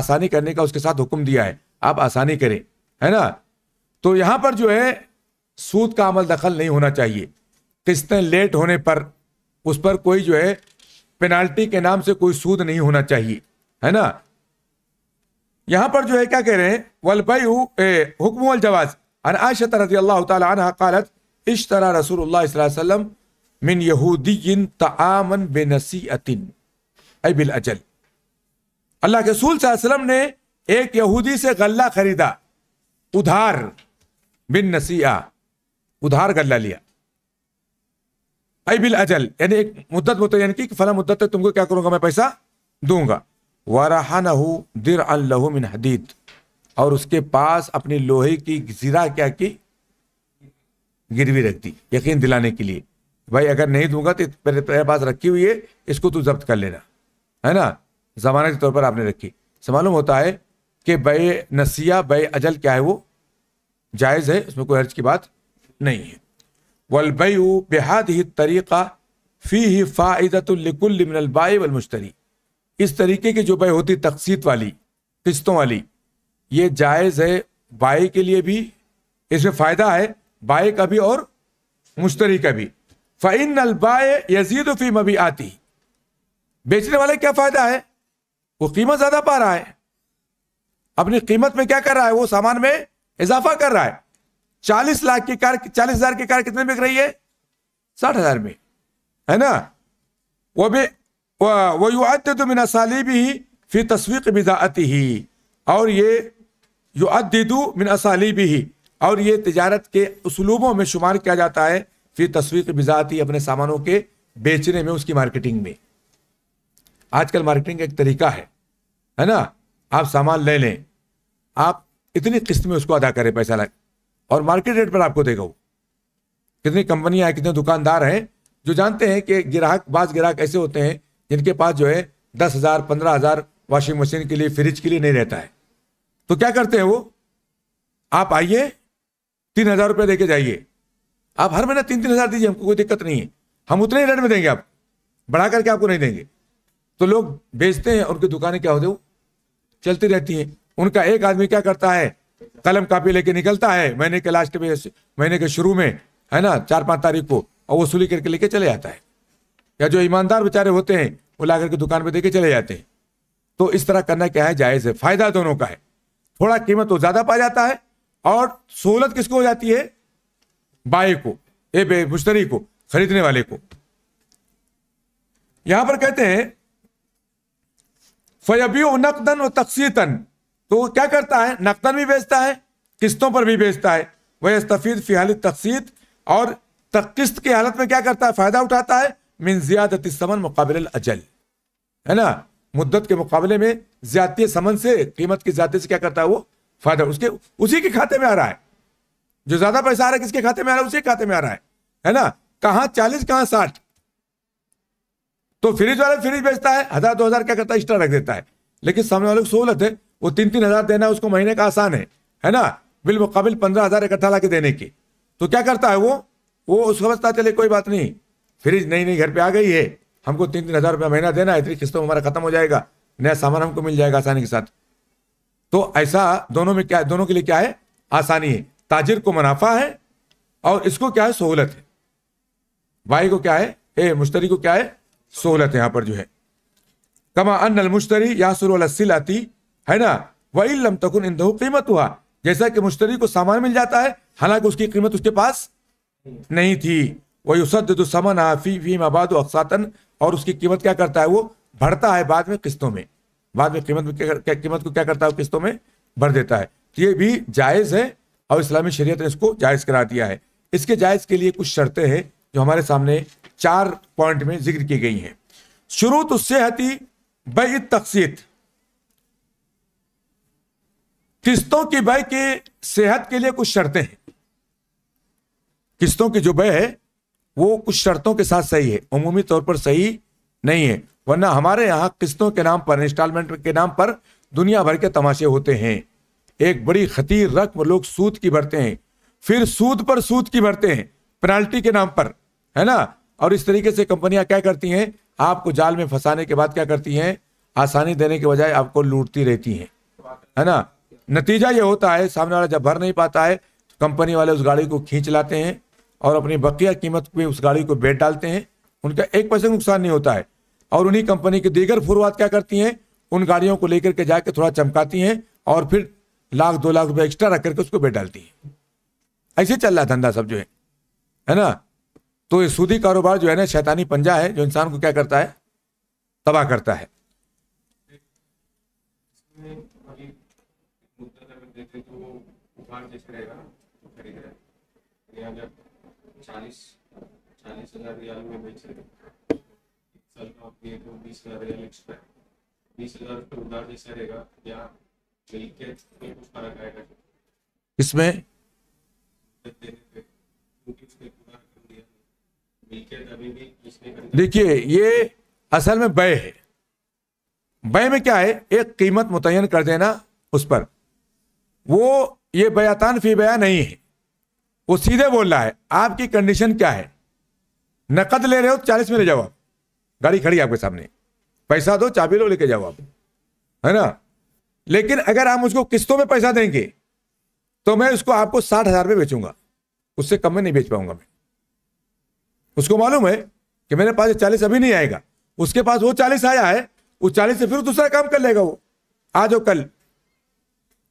आसानी करने का उसके साथ हुक्म दिया है आप आसानी करें है ना तो यहां पर जो है सूद का अमल दखल नहीं होना चाहिए किस्तें लेट होने पर उस पर कोई जो है पेनाल्टी के नाम से कोई सूद नहीं होना चाहिए है ना यहाँ पर जो है क्या कह रहे हैं वलबई हुक्म अलजवाज अन आयशत रजी अल्लाह तला कालत इस तरह रसूल मिन यहूदीन तआमन बेनसीअतिन बिल अजल अल्लाह के रसूल वसल्लम ने एक यहूदी से गल्ला खरीदा उधार बिन नसीआ उधार गल्ला लिया अबिल अजल यानी एक मुद्दत मुतयन की फला मुद्दत तक तुमको क्या करूंगा मैं पैसा दूंगा वरहन दिर मिन हदीद और उसके पास अपनी लोहे की जीरा क्या की गिरवी रख दी यकीन दिलाने के लिए भाई अगर नहीं दूंगा तो मेरे पास रखी हुई है इसको तू जब्त कर लेना है ना जमाने के तौर पर आपने रखी से तो मालूम होता है कि बे नसिया बे अजल क्या है वो जायज़ है उसमें कोई हर्ज की बात नहीं है वलबई बेहद ही तरीक़ा फ़ी ही फ़ाइदतुल्लिकुल्लिमिनबाई वलमुश्तरी इस तरीके की जो बाई होती तकसीत वाली किस्तों वाली ये जायज़ है बाई के लिए भी इसमें फ़ायदा है बाय का भी और मुश्तरी का भी फ़ैन अलबाय यजीद फी मबी आती बेचने वाले क्या फ़ायदा है वो कीमत ज़्यादा पा रहा है अपनी कीमत में क्या कर रहा है वो सामान में इजाफा कर रहा है चालीस लाख की कार चालीस हज़ार की कार कितने बिक रही है साठ हज़ार में है ना वो भी वयुद्द मिनसालीबी फिर तस्वीक बिजाती ही और ये युद्दू मिन असालीबी ही और ये तजारत के उसलूबों में शुमार किया जाता है फिर तस्वीक बिजाती अपने सामानों के बेचने में उसकी मार्केटिंग में आजकल मार्केटिंग का एक तरीका है है ना आप सामान ले लें आप इतनी किस्त में उसको अदा करें पैसा लग और मार्केट रेट पर आपको देगा वो कितनी कंपनियां हैं कितने दुकानदार हैं जो जानते हैं कि ग्राहक बाज ग्राहक ऐसे होते हैं जिनके पास जो है दस हजार पंद्रह हजार वॉशिंग मशीन के लिए फ्रिज के लिए नहीं रहता है तो क्या करते हैं वो आप आइए तीन हजार रुपये दे के जाइए आप हर महीना तीन तीन हजार दीजिए हमको कोई दिक्कत नहीं है हम उतने ही रेट में देंगे आप बढ़ा करके आपको नहीं देंगे तो लोग बेचते हैं उनकी दुकानें क्या होते वो चलती रहती हैं उनका एक आदमी क्या करता है कलम कापी लेके निकलता है महीने के लास्ट में महीने के शुरू में है ना चार पाँच तारीख को और वसूली करके लेके चले जाता है या जो ईमानदार बेचारे होते हैं वो ला करके दुकान पर देके चले जाते हैं तो इस तरह करना क्या है जायज़ है फ़ायदा दोनों का है थोड़ा कीमत तो ज़्यादा पा जाता है और सहूलत किसको हो जाती है बाई को ए मुश्तरी को खरीदने वाले को यहां पर कहते हैं फयबियो नकदन और तकसीतन तो वो क्या करता है नकदन भी बेचता है किस्तों पर भी बेचता है वह तफीद फिहाली तकसीत और तक किस्त की हालत में क्या करता है फायदा उठाता है मिन ज्यादत समन मुकाबले अजल है ना मुद्दत के मुकाबले में ज्यादती समन से कीमत की ज्यादा से क्या करता है वो फायदा उसके उसी के खाते में आ रहा है जो ज्यादा पैसा आ रहा है किसके खाते में आ रहा है उसी खाते में आ रहा है है ना कहाँ चालीस कहाँ साठ तो फ्रिज वाला फ्रिज बेचता है हजार दो हजार क्या करता है एक्स्ट्रा रख देता है लेकिन सामने वाले को सहूलत है वो तीन तीन हजार देना उसको महीने का आसान है है ना बिल मुकाबिल पंद्रह हजार इकट्ठा ला के देने की तो क्या करता है वो वो समझता चले कोई बात नहीं फ्रिज नई नई घर पे आ गई है हमको तीन तीन हज़ार रुपया महीना देना है इतनी किस्तों में हमारा खत्म हो जाएगा नया सामान हमको मिल जाएगा आसानी के साथ तो ऐसा दोनों में क्या है दोनों के लिए क्या है आसानी है ताजिर को मुनाफा है और इसको क्या है सहूलत है भाई को क्या है ए मुश्तरी को क्या है सहूलत है यहाँ पर जो है कमा अन मुश्तरी यासुरसिल आती है ना वही लम तक इन कीमत हुआ जैसा कि मुश्तरी को सामान मिल जाता है हालांकि उसकी कीमत उसके पास नहीं थी वह समन फी मबाद अक्सातन और उसकी कीमत क्या करता है वो बढ़ता है बाद में किस्तों में बाद में कीमत में कीमत को क्या करता है किस्तों में भर देता है ये भी जायज़ है और इस्लामी शरीयत ने इसको जायज़ करा दिया है इसके जायज़ के लिए कुछ शर्तें हैं जो हमारे सामने चार पॉइंट में जिक्र की गई हैं शुरू तो सेहती बई तकसीत किस्तों की बह के सेहत के लिए कुछ शर्तें हैं किस्तों की जो बह है वो कुछ शर्तों के साथ सही है उमूमी तौर पर सही नहीं है वरना हमारे यहाँ किस्तों के नाम पर इंस्टॉलमेंट के नाम पर दुनिया भर के तमाशे होते हैं एक बड़ी खतीर रकम लोग सूद की भरते हैं फिर सूद पर सूद की भरते हैं पेनाल्टी के नाम पर है ना और इस तरीके से कंपनियां क्या करती हैं आपको जाल में फंसाने के बाद क्या करती हैं आसानी देने के बजाय आपको लूटती रहती हैं है ना नतीजा ये होता है सामने वाला जब भर नहीं पाता है तो कंपनी वाले उस गाड़ी को खींच लाते हैं और अपनी बकिया कीमत पे उस गाड़ी को बेच डालते हैं उनका एक पैसे नुकसान नहीं होता है और उन्हीं कंपनी की दीगर फुरुआत क्या करती हैं उन गाड़ियों को लेकर के जाके थोड़ा चमकाती हैं और फिर लाख दो लाख रुपये एक्स्ट्रा रख करके उसको बेच डालती हैं ऐसे चल रहा धंधा सब जो है है ना तो ये सूदी कारोबार जो है ना शैतानी पंजा है जो इंसान को क्या करता है तबाह करता है तो चालीस चालीस हज़ार रियाल में बेच रहे हैं साल का आपकी एक बीस हज़ार रियाल एक्स्ट्रा बीस हज़ार रुपये तो उधार जैसा रहेगा या मिलकियत में कुछ फर्क आएगा तो इसमें देखिए ये असल में बय है बय में क्या है एक कीमत मुतयन कर देना उस पर वो ये बयातान फी बया नहीं है वो सीधे बोल रहा है आपकी कंडीशन क्या है नकद ले रहे हो चालीस में ले जाओ आप गाड़ी खड़ी आपके सामने पैसा दो चाबी लो लेके जाओ आप है ना लेकिन अगर हम उसको किस्तों में पैसा देंगे तो मैं उसको आपको साठ हजार में बेचूंगा उससे कम में नहीं बेच पाऊंगा मैं उसको मालूम है कि मेरे पास चालीस अभी नहीं आएगा उसके पास वो चालीस आया है वो चालीस से फिर दूसरा काम कर लेगा वो आज और कल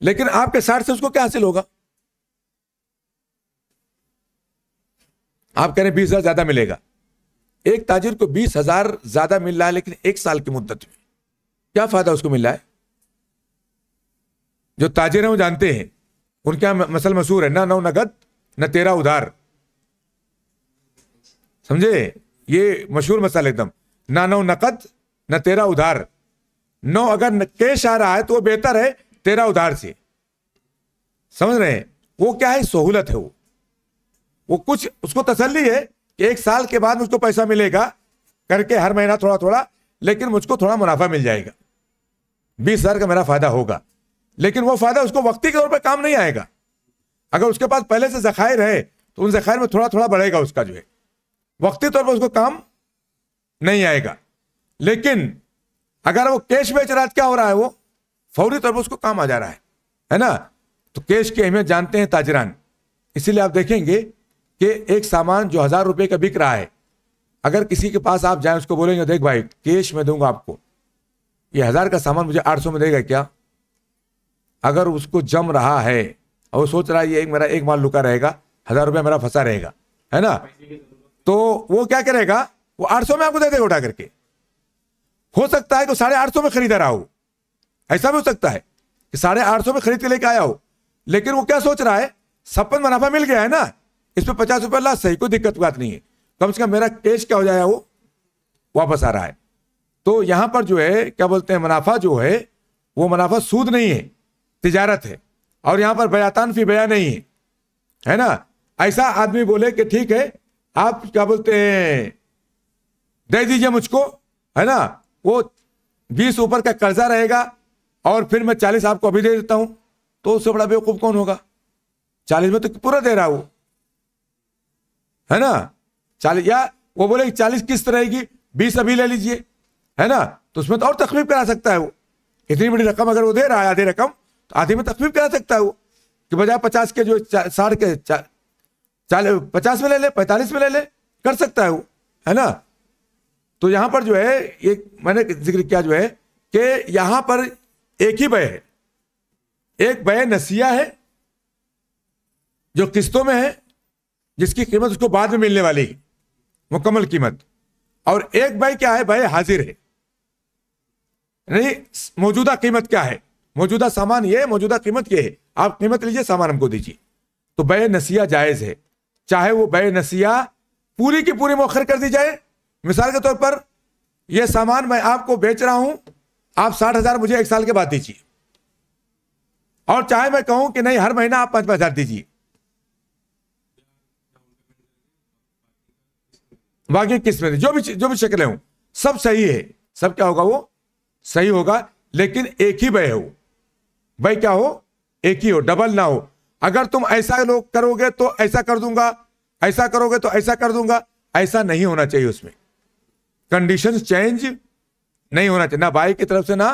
लेकिन आपके साठ से उसको क्या हासिल होगा आप कह रहे हैं बीस हजार ज्यादा मिलेगा एक ताजिर को बीस हजार ज्यादा मिल रहा है लेकिन एक साल की मुद्दत में क्या फायदा उसको मिल रहा है जो ताजिर हैं वो जानते हैं उनके यहां मसल मशहूर है ना नौ नगद न तेरा उधार समझे ये मशहूर मसल एकदम ना नौ नकद न तेरा उधार नौ अगर कैश आ रहा है तो वो बेहतर है तेरा उधार से समझ रहे हैं वो क्या है सहूलत है वो वो कुछ उसको तसल्ली है कि एक साल के बाद मुझको पैसा मिलेगा करके हर महीना थोड़ा थोड़ा लेकिन मुझको थोड़ा मुनाफा मिल जाएगा बीस हजार का मेरा फायदा होगा लेकिन वो फायदा उसको वक्ती के तौर पर काम नहीं आएगा अगर उसके पास पहले से जखायर है तो उन जखायर में थोड़ा थोड़ा बढ़ेगा उसका जो है वक्ती तौर पर उसको काम नहीं आएगा लेकिन अगर वो कैश बेच रहा है तो क्या हो रहा है वो फौरी तौर पर उसको काम आ जा रहा है है ना तो कैश की अहमियत जानते हैं ताजरान इसीलिए आप देखेंगे कि एक सामान जो हज़ार रुपये का बिक रहा है अगर किसी के पास आप जाएं उसको बोलेंगे देख भाई कैश में दूंगा आपको ये हज़ार का सामान मुझे आठ सौ में देगा क्या अगर उसको जम रहा है और वो सोच रहा है ये एक मेरा एक माल लुका रहेगा हज़ार रुपया मेरा फंसा रहेगा है ना तो वो क्या करेगा वो आठ सौ में आपको दे देगा उठा करके हो सकता है कि साढ़े आठ सौ में खरीदा रहा हो ऐसा भी हो सकता है कि साढ़े आठ सौ में खरीद के लेके आया हो लेकिन वो क्या सोच रहा है छप्पन मुनाफा मिल गया है ना इस पर पचास रुपया ला सही कोई दिक्कत बात नहीं है कम से कम मेरा केस क्या हो जाएगा वो वापस आ रहा है तो यहां पर जो है क्या बोलते हैं मुनाफा जो है वो मुनाफा सूद नहीं है तिजारत है और यहाँ पर बयातान फी बया नहीं है है ना ऐसा आदमी बोले कि ठीक है आप क्या बोलते हैं दे दीजिए मुझको है ना वो बीस ऊपर का कर्जा रहेगा और फिर मैं चालीस आपको अभी दे देता हूं तो उससे बड़ा बेवकूफ़ कौन होगा चालीस में तो पूरा दे रहा हूं है ना चालीस या वो बोले चालीस किस्त रहेगी बीस अभी ले लीजिए है ना तो उसमें तो और तकलीफ करा सकता है वो इतनी बड़ी रकम अगर वो दे रहा है आधी रकम तो आधी में तकलीफ करा सकता है वो कि बजाय पचास के जो साठ के चालीस पचास में ले ले पैंतालीस में ले ले कर सकता है वो है ना तो यहाँ पर जो है ये मैंने जिक्र किया जो है कि यहाँ पर एक ही बय है एक बय नसिया है जो किस्तों में है जिसकी कीमत उसको बाद में मिलने वाली है मुकम्मल कीमत और एक भाई क्या है भाई हाजिर है नहीं मौजूदा कीमत क्या है मौजूदा सामान ये मौजूदा कीमत ये है आप कीमत लीजिए सामान हमको दीजिए तो बे नसिया जायज है चाहे वो बे नसिया पूरी की पूरी मौखर कर दी जाए मिसाल के तौर पर यह सामान मैं आपको बेच रहा हूं आप साठ हजार मुझे एक साल के बाद दीजिए और चाहे मैं कहूं कि नहीं हर महीना आप पांच पांच हजार दीजिए बाकी किस्में जो भी जो भी शक्लें हों सब सही है सब क्या होगा वो सही होगा लेकिन एक ही है हो वह क्या हो एक ही हो डबल ना हो अगर तुम ऐसा लोग करोगे तो ऐसा कर दूंगा ऐसा करोगे तो ऐसा कर दूंगा ऐसा नहीं होना चाहिए उसमें कंडीशंस चेंज नहीं होना चाहिए ना भाई की तरफ से ना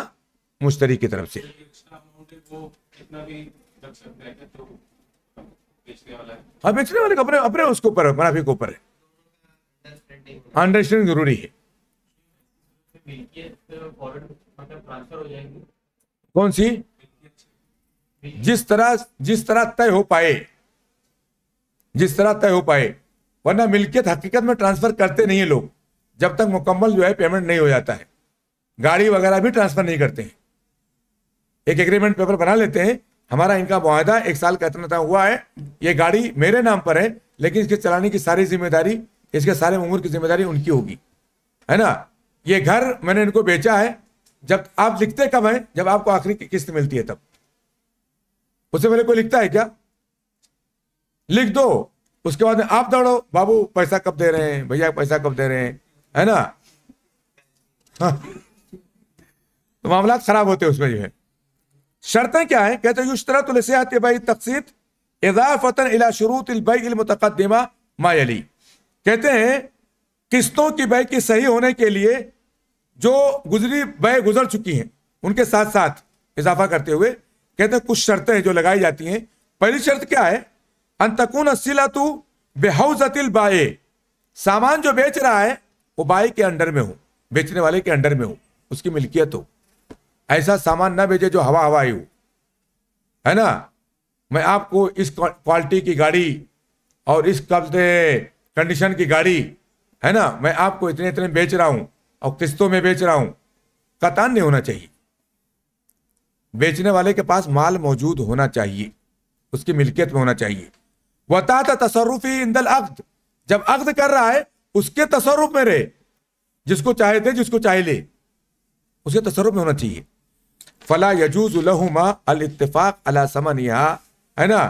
मुश्तरी की तरफ से हाँ बेचने वाले अपने अपने उसके ऊपर है मराफी के ऊपर है अंडरस्टैंडिंग जरूरी है कौन सी जिस तरह जिस तरह तय हो पाए जिस तरह तय हो पाए वरना मिल्कियत हकीकत में ट्रांसफर करते नहीं है लोग जब तक मुकम्मल जो है पेमेंट नहीं हो जाता है गाड़ी वगैरह भी ट्रांसफर नहीं करते हैं एक एग्रीमेंट पेपर बना लेते हैं हमारा इनका मुहिदा एक साल का इतना हुआ है ये गाड़ी मेरे नाम पर है लेकिन इसके चलाने की सारी जिम्मेदारी इसके सारे उमूर की जिम्मेदारी उनकी होगी है ना ये घर मैंने इनको बेचा है जब आप लिखते कब है जब आपको आखिरी किस्त मिलती है तब उससे पहले कोई लिखता है क्या लिख दो उसके बाद आप दौड़ो बाबू पैसा कब दे रहे हैं भैया पैसा कब दे रहे हैं है ना हाँ। तो मामला खराब होते हैं उसमें जो है शर्तें क्या है कहते युशतरा भाई तकसीत इजाफतन इला शुरू तिलबई मतकदमा मायली कहते हैं किस्तों की बय की सही होने के लिए जो गुजरी बय गुजर चुकी हैं उनके साथ साथ इजाफा करते हुए कहते हैं कुछ शर्तें जो लगाई जाती हैं पहली शर्त क्या है अंतकून सिला तू बेहौजतिल बाए सामान जो बेच रहा है वो बाई के अंडर में हो बेचने वाले के अंडर में हो उसकी मिल्कियत हो ऐसा सामान ना बेचे जो हवा हवाई हो है ना मैं आपको इस क्वालिटी की गाड़ी और इस कब्जे कंडीशन की गाड़ी है ना मैं आपको इतने इतने बेच रहा हूं और किस्तों में बेच रहा हूं कतान नहीं होना चाहिए बेचने वाले के पास माल मौजूद होना चाहिए उसकी मिल्कियत में होना चाहिए वता था तसरुफी इंदल अक्द जब अक्द कर रहा है उसके तसरुफ में रहे जिसको चाहे दे जिसको चाहे ले उसके तसरुफ में होना चाहिए फला यजूज लहुमा अल इतफाक अला समनिया है ना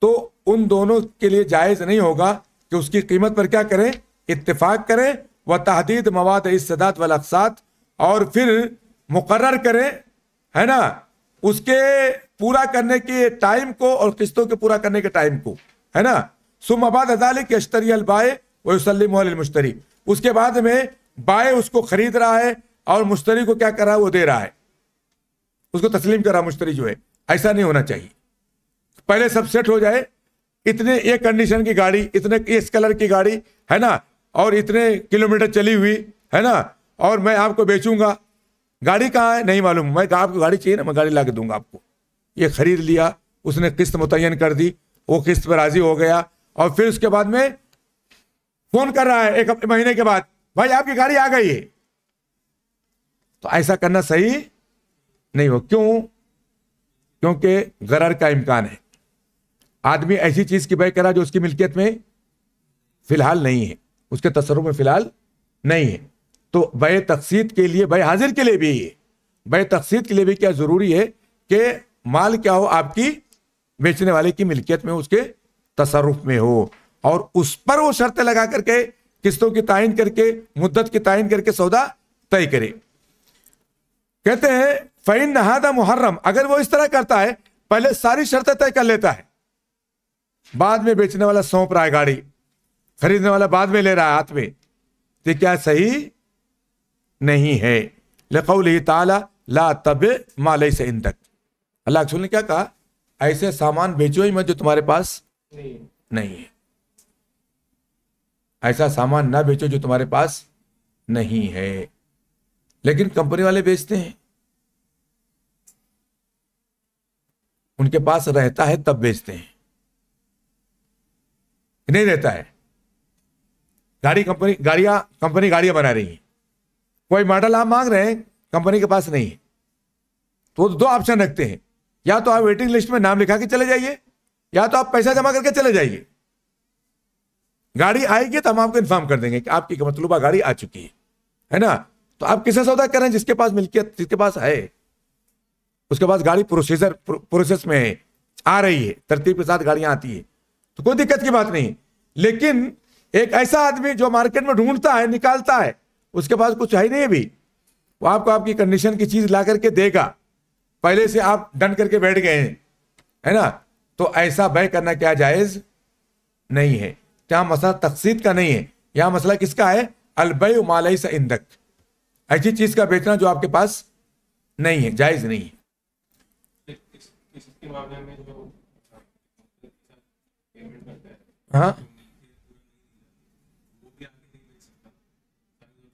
तो उन दोनों के लिए जायज नहीं होगा कि उसकी कीमत पर क्या करें इतफाक करें व तहदीद मवाद इसदात वाल अकसात और फिर मुकर करें है ना उसके पूरा करने के टाइम को और किस्तों के पूरा करने के टाइम को है ना सुम आबाद के अश्तरी अलबाए वसलम मुश्तरी उसके बाद में बाए उसको खरीद रहा है और मुश्तरी को क्या कर रहा है वो दे रहा है उसको तस्लीम कर रहा मुश्तरी जो है ऐसा नहीं होना चाहिए पहले सब सेट हो जाए इतने ये कंडीशन की गाड़ी इतने इस कलर की गाड़ी है ना और इतने किलोमीटर चली हुई है ना और मैं आपको बेचूंगा गाड़ी कहाँ है नहीं मालूम मैं कहा आपको गाड़ी चाहिए ना मैं गाड़ी ला के दूंगा आपको ये खरीद लिया उसने किस्त मुतयन कर दी वो किस्त पर राजी हो गया और फिर उसके बाद में फोन कर रहा है एक महीने के बाद भाई आपकी गाड़ी आ गई है तो ऐसा करना सही नहीं हो क्यों क्योंकि गरर का इम्कान है आदमी ऐसी चीज की बय करा जो उसकी मिल्कियत में फिलहाल नहीं है उसके तस्वरों में फिलहाल नहीं है तो बय तकसीद के लिए बय हाजिर के लिए भी बय तकसीद के लिए भी क्या जरूरी है कि माल क्या हो आपकी बेचने वाले की मिल्कियत में उसके तसरुफ में हो और उस पर वो शर्तें लगा करके किस्तों की तयन करके मुद्दत की तयन करके सौदा तय करे कहते हैं फैन नहादा मुहर्रम अगर वो इस तरह करता है पहले सारी शर्तें तय कर लेता है बाद में बेचने वाला सौंप रहा है गाड़ी खरीदने वाला बाद में ले रहा है हाथ में तो क्या सही नहीं है लकौल ताला ला तब माले से इन तक अल्लाह रसूल ने क्या कहा ऐसे सामान बेचो ही मत जो तुम्हारे पास नहीं, नहीं है ऐसा सामान ना बेचो जो तुम्हारे पास नहीं है लेकिन कंपनी वाले बेचते हैं उनके पास रहता है तब बेचते हैं नहीं देता है गाड़ी कंपनी गाड़ियां कंपनी गाड़ियां बना रही है कोई मॉडल आप मांग रहे हैं कंपनी के पास नहीं है तो दो ऑप्शन रखते हैं या तो आप वेटिंग लिस्ट में नाम लिखा के चले जाइए या तो आप पैसा जमा करके चले जाइए गाड़ी आएगी तो हम आपको इन्फॉर्म कर देंगे कि आपकी मतलूबा गाड़ी आ चुकी है है ना तो आप किसे सौदा कर रहे हैं जिसके पास मिल्कियत जिसके पास है उसके पास गाड़ी प्रोसेसर प्रोसेस में है आ रही है तरतीब के साथ गाड़ियां आती है तो कोई दिक्कत की बात नहीं लेकिन एक ऐसा आदमी जो मार्केट में ढूंढता है निकालता है उसके पास कुछ है ही नहीं अभी वो आपको आपकी कंडीशन की चीज ला करके देगा पहले से आप डन करके बैठ गए हैं है ना तो ऐसा बय करना क्या जायज नहीं है क्या मसला तकसीद का नहीं है यहां मसला किसका है अलबय मालई सा इंदक ऐसी चीज का बेचना जो आपके पास नहीं है जायज नहीं है इस, इस, इस, इस, इस, इस, इस, इस, हाँ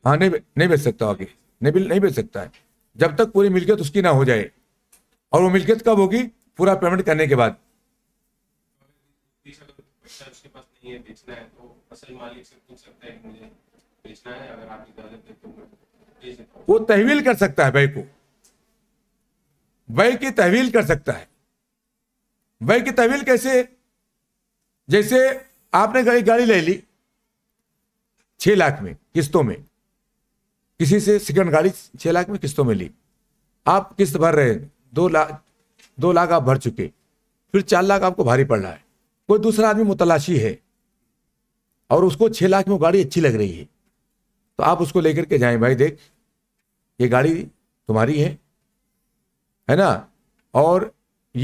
हाँ नहीं नहीं बेच सकता आगे नहीं नहीं बेच सकता है जब तक पूरी मिल्कियत उसकी ना हो जाए और वो मिल्कियत कब होगी पूरा पेमेंट करने के बाद वो तहवील कर सकता है भाई को बै की तहवील कर सकता है बै की तहवील कैसे जैसे आपने गाड़ी गाड़ी ले ली छह लाख में किस्तों में किसी से सेकंड गाड़ी छः लाख में किस्तों में ली आप किस्त भर रहे हैं दो लाख दो लाख आप भर चुके फिर चार लाख आपको भारी पड़ रहा है कोई दूसरा आदमी मुतलाशी है और उसको छः लाख में गाड़ी अच्छी लग रही है तो आप उसको लेकर के जाए भाई देख ये गाड़ी तुम्हारी है है ना और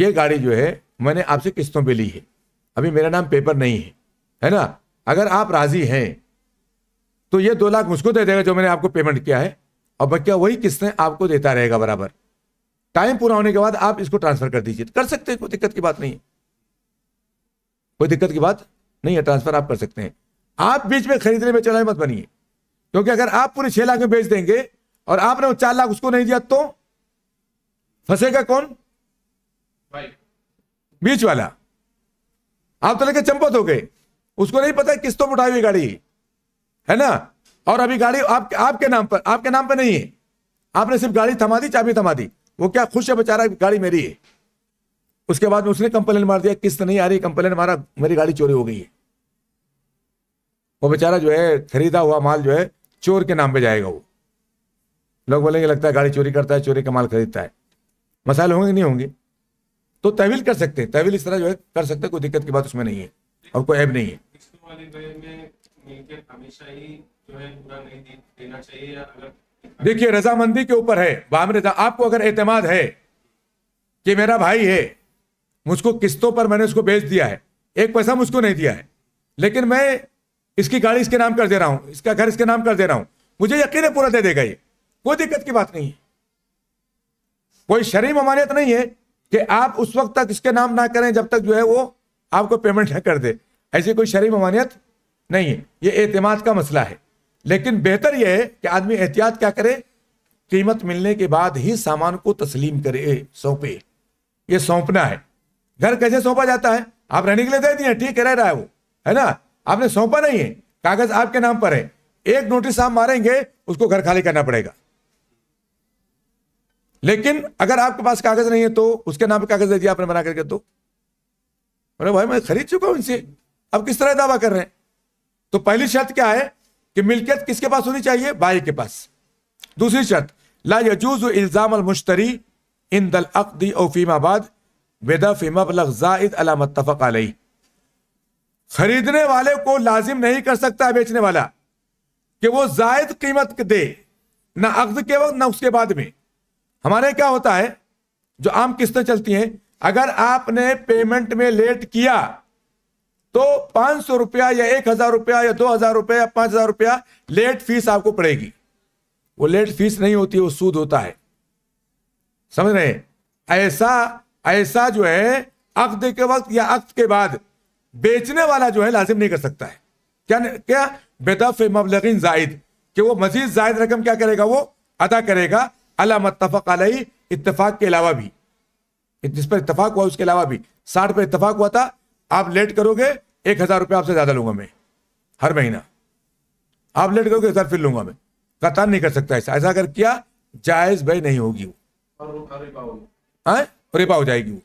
ये गाड़ी जो है मैंने आपसे किस्तों पे ली है अभी मेरा नाम पेपर नहीं है है ना अगर आप राजी हैं तो ये दो लाख मुझको दे देगा जो मैंने आपको पेमेंट किया है और बच्चा वही किस्तें आपको देता रहेगा बराबर टाइम पूरा होने के बाद आप इसको ट्रांसफर कर दीजिए कर सकते हैं कोई दिक्कत की बात नहीं है कोई दिक्कत की बात नहीं है ट्रांसफर आप कर सकते हैं आप बीच में खरीदने में चलाए मत बनिए क्योंकि अगर आप पूरे छह लाख में बेच देंगे और आपने वो चार लाख उसको नहीं दिया तो फंसेगा कौन बीच वाला आप तो लेके चंपत हो गए उसको नहीं पता किस्तों पर उठाई हुई गाड़ी है ना और अभी गाड़ी आप, आपके नाम पर आपके नाम पर नहीं है आपने सिर्फ गाड़ी थमा दी चाबी थमा दी वो क्या खुश है बेचारा गाड़ी मेरी है उसके बाद में उसने कंप्लेन मार दिया किस्त नहीं आ रही कंप्लेन मारा मेरी गाड़ी चोरी हो गई है वो बेचारा जो है खरीदा हुआ माल जो है चोर के नाम पे जाएगा वो लोग बोलेंगे लगता है गाड़ी चोरी करता है चोरी का माल खरीदता है मसाले होंगे नहीं होंगे तो तहवील कर सकते हैं तहवील इस तरह जो है कर सकते हैं कोई दिक्कत की बात उसमें नहीं है और कोई ऐप नहीं है देखिए रजामंदी के ऊपर है बाम रजा आपको अगर एतमाद है कि मेरा भाई है मुझको किस्तों पर मैंने उसको बेच दिया है एक पैसा मुझको नहीं दिया है लेकिन मैं इसकी गाड़ी इसके नाम कर दे रहा हूं इसका घर इसके नाम कर दे रहा हूं मुझे यकीन है पूरा दे देगा ये कोई दिक्कत की बात नहीं है कोई शरीम अमानियत नहीं है कि आप उस वक्त तक इसके नाम ना करें जब तक जो है वो आपको पेमेंट ना कर दे ऐसी कोई शरी ममानियत नहीं है ये एतमाद का मसला है लेकिन बेहतर यह है कि आदमी एहतियात क्या करे कीमत मिलने के बाद ही सामान को तस्लीम करे सौंपे ये सौंपना है घर कैसे सौंपा जाता है आप रहने के लिए दे दिए ठीक रह रहा है वो है ना आपने सौंपा नहीं है कागज आपके नाम पर है एक नोटिस आप मारेंगे उसको घर खाली करना पड़ेगा लेकिन अगर आपके पास कागज नहीं है तो उसके नाम पर कागज दे दिया आपने बना करके दो तो। अरे भाई मैं खरीद चुका हूं इनसे अब किस तरह दावा कर रहे हैं तो पहली शर्त क्या है कि मिल्कियत किसके पास होनी चाहिए बाई के पास दूसरी शर्त ला यजूज इल्जाम मुश्तरी इन दल अकदी और फीमाबाद वेदा फीमा जायद अलामतफ़ खरीदने वाले को लाजिम नहीं कर सकता बेचने वाला कि वो जायद कीमत दे ना अकद के वक्त ना उसके बाद में हमारे क्या होता है जो आम किस्तें चलती हैं अगर आपने पेमेंट में लेट किया तो पांच सौ रुपया या एक हजार रुपया या दो हजार रुपया या पांच हजार रुपया लेट फीस आपको पड़ेगी वो लेट फीस नहीं होती वो सूद होता है समझ रहे ऐसा ऐसा जो है अक्त के वक्त या अक्त के बाद बेचने वाला जो है लाजिम नहीं कर सकता है क्या क्या बेदफ मबलगिन जायद कि वो मजीद जायद रकम क्या करेगा वो अदा करेगा अला मतफ़ अलही इतफाक़ के अलावा भी जिस पर इतफाक़ हुआ उसके अलावा भी साठ पर इतफाक़ हुआ था आप लेट करोगे एक हज़ार रुपया आपसे ज़्यादा लूंगा मैं हर महीना आप लेट करोगे हज़ार फिर लूंगा मैं कतान नहीं कर सकता ऐसा ऐसा अगर किया जायज़ भाई नहीं होगी वो हाँ? रिपा हो जाएगी वो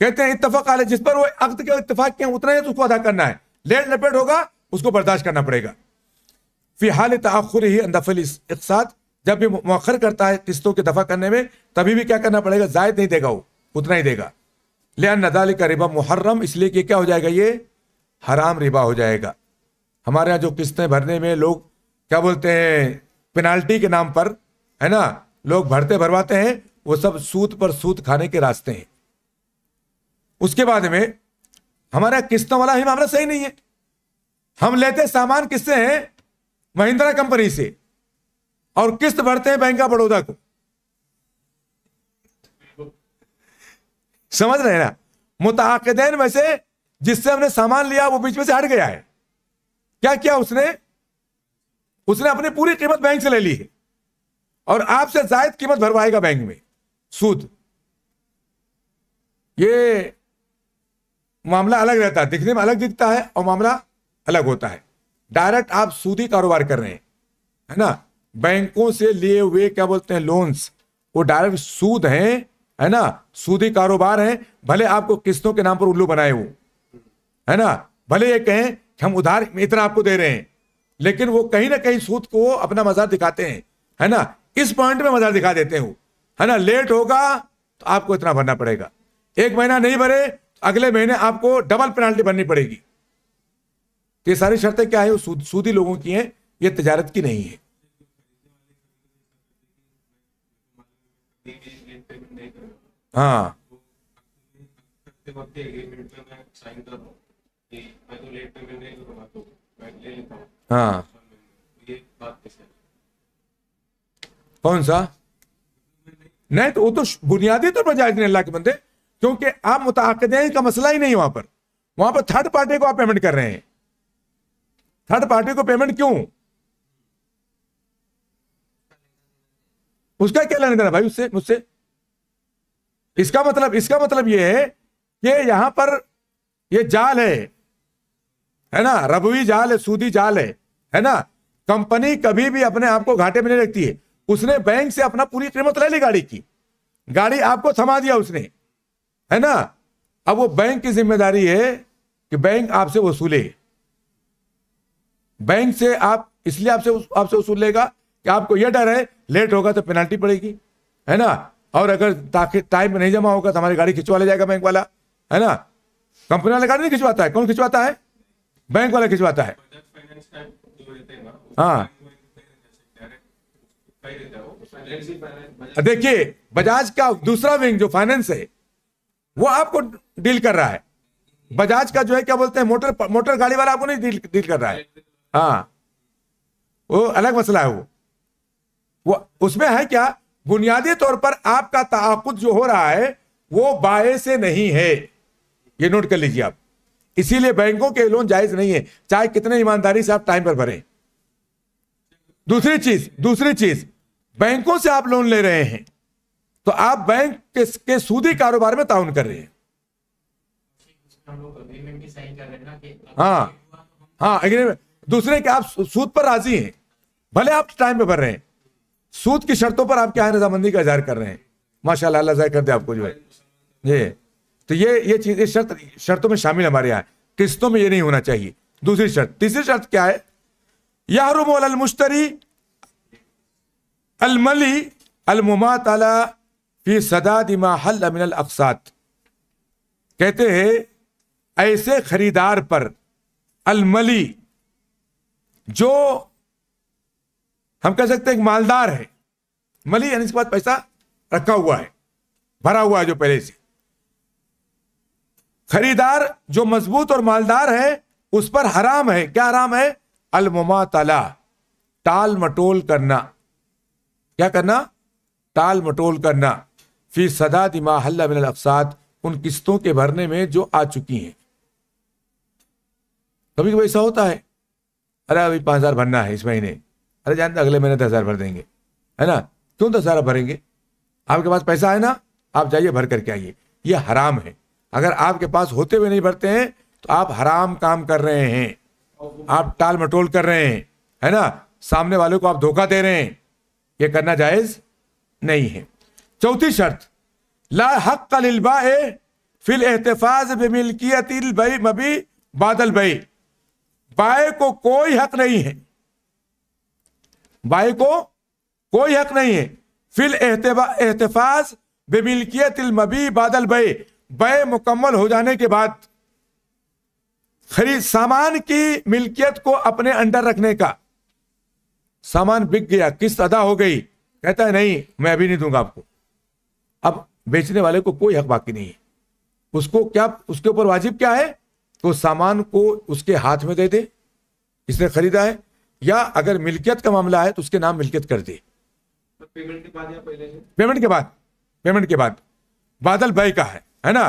कहते हैं इतफाक आल जिस पर वो अक्त के इतफाक किया उतना ही तो उसको अदा करना है लेट लपेट होगा उसको बर्दाश्त करना पड़ेगा फिलहाल ही अंदफल इकसात जब भी मौखर करता है किस्तों की दफा करने में तभी भी क्या करना पड़ेगा जायद नहीं देगा वो उतना ही देगा ले नदाल का रिबा मुहर्रम इसलिए कि क्या हो जाएगा ये हराम रिबा हो जाएगा हमारे यहाँ जो किस्तें भरने में लोग क्या बोलते हैं पेनाल्टी के नाम पर है ना लोग भरते भरवाते हैं वो सब सूत पर सूत खाने के रास्ते हैं उसके बाद में हमारा किस्तों वाला ही मामला सही नहीं है हम लेते सामान किससे हैं महिंद्रा कंपनी से और किस्त भरते हैं बैंक ऑफ बड़ौदा को समझ रहे हैं ना मुताकदेन में से जिससे हमने सामान लिया वो बीच में से हट गया है क्या किया उसने उसने अपनी पूरी कीमत बैंक से ले ली है और आपसे जायद कीमत भरवाएगा बैंक में सूद ये मामला अलग रहता है दिखने में अलग दिखता है और मामला अलग होता है डायरेक्ट आप सूदी कारोबार कर रहे हैं है ना बैंकों से लिए हुए क्या बोलते हैं लोन्स वो डायरेक्ट सूद है है ना सूदी कारोबार है भले आपको किस्तों के नाम पर उल्लू बनाए हो है ना भले ये कहें कि हम उधार इतना आपको दे रहे हैं लेकिन वो कहीं ना कहीं सूद को अपना मजा दिखाते हैं है ना इस पॉइंट में मजा दिखा देते हो है ना लेट होगा तो आपको इतना भरना पड़ेगा एक महीना नहीं भरे तो अगले महीने आपको डबल पेनाल्टी भरनी पड़ेगी तो ये सारी शर्तें क्या है सूदी लोगों की हैं ये तजारत की नहीं है हाँ तो तो हाँ कौन सा नहीं तो वो तो बुनियादी तौर पर जायज नहीं अल्लाह के बंदे क्योंकि आप मुताकदें का मसला ही नहीं वहां पर वहां पर थर्ड पार्टी को आप पेमेंट कर रहे हैं थर्ड पार्टी को पेमेंट क्यों उसका क्या लेना देना भाई उससे मुझसे इसका मतलब इसका मतलब यह है कि यहां पर यह जाल है है ना रबवी जाल है सूदी जाल है है ना कंपनी कभी भी अपने आप को घाटे में नहीं रखती है उसने बैंक से अपना पूरी कीमत ले ली गाड़ी की गाड़ी आपको थमा दिया उसने है ना अब वो बैंक की जिम्मेदारी है कि बैंक आपसे वसूले बैंक से आप इसलिए आपसे आपसे वसूल लेगा कि आपको यह डर है लेट होगा तो पेनाल्टी पड़ेगी है ना और अगर टाइम में नहीं जमा होगा तो हमारी गाड़ी खिंचवा ले जाएगा बैंक वाला है ना कंपनी वाला गाड़ी नहीं खिंचवाता है कौन खिंचवाता है बैंक वाला खिंचवाता है हाँ देखिए बजाज का दूसरा विंग जो फाइनेंस है वो आपको डील कर रहा है बजाज का जो है क्या बोलते हैं मोटर मोटर गाड़ी वाला आपको नहीं डील डील कर रहा है हाँ वो अलग मसला है वो वो उसमें है क्या बुनियादी तौर पर आपका ताकुद जो हो रहा है वो बाय से नहीं है ये नोट कर लीजिए आप इसीलिए बैंकों के लोन जायज नहीं है चाहे कितने ईमानदारी से आप टाइम पर भरें दूसरी चीज दूसरी चीज बैंकों से आप लोन ले रहे हैं तो आप बैंक के, के सूदी कारोबार में ताउन कर रहे हैं हाँ हाँ अग्रीमेंट दूसरे के आप सूद पर राजी हैं भले आप टाइम पर भर रहे हैं सूद की शर्तों पर आप क्या है रजामंदी का इजहार कर रहे हैं माशाला अल्लाह जाहिर कर दे आपको जो है ये तो ये ये चीज़ ये शर्त शर्तों में शामिल हमारे यहाँ किस्तों में ये नहीं होना चाहिए दूसरी शर्त तीसरी शर्त क्या है यारुम अलमुश्तरी अलमली अलमुमा अला फी सदा दिमा हल अमिन अफसात कहते हैं ऐसे खरीदार पर अलमली जो हम कह सकते हैं एक मालदार है मली यानी इसके बाद पैसा रखा हुआ है भरा हुआ है जो पहले से खरीदार जो मजबूत और मालदार है उस पर हराम है क्या हराम है अलममा तला टाल मटोल करना क्या करना टाल मटोल करना फिर सदा दिमा हल्ला मिन अफसाद उन किस्तों के भरने में जो आ चुकी हैं कभी कभी ऐसा होता है अरे अभी पांच हज़ार भरना है इस महीने अरे जानते तो अगले महीने दस हज़ार भर देंगे है ना क्यों दस हज़ार भरेंगे आपके पास पैसा है ना आप जाइए भर करके आइए ये हराम है अगर आपके पास होते हुए नहीं भरते हैं तो आप हराम काम कर रहे हैं आप टाल मटोल कर रहे हैं है ना सामने वाले को आप धोखा दे रहे हैं ये करना जायज नहीं है चौथी शर्त ला हक का लिलबा फिल एहतफाज बिमिल्कियत मबी बादल बई बाय को कोई हक नहीं है भाई को कोई हक नहीं है फिल एहतफाज बेमिलकियत मबी बादल बे बे मुकम्मल हो जाने के बाद खरीद सामान की मिल्कियत को अपने अंडर रखने का सामान बिक गया किस्त अदा हो गई कहता है नहीं मैं अभी नहीं दूंगा आपको अब बेचने वाले को कोई हक बाकी नहीं है उसको क्या उसके ऊपर वाजिब क्या है तो सामान को उसके हाथ में दे दे इसने खरीदा है या अगर मिल्कियत का मामला है तो उसके नाम मिल्कियत कर दे पेमेंट तो के बाद पेमेंट के बाद बादल भाई का है है ना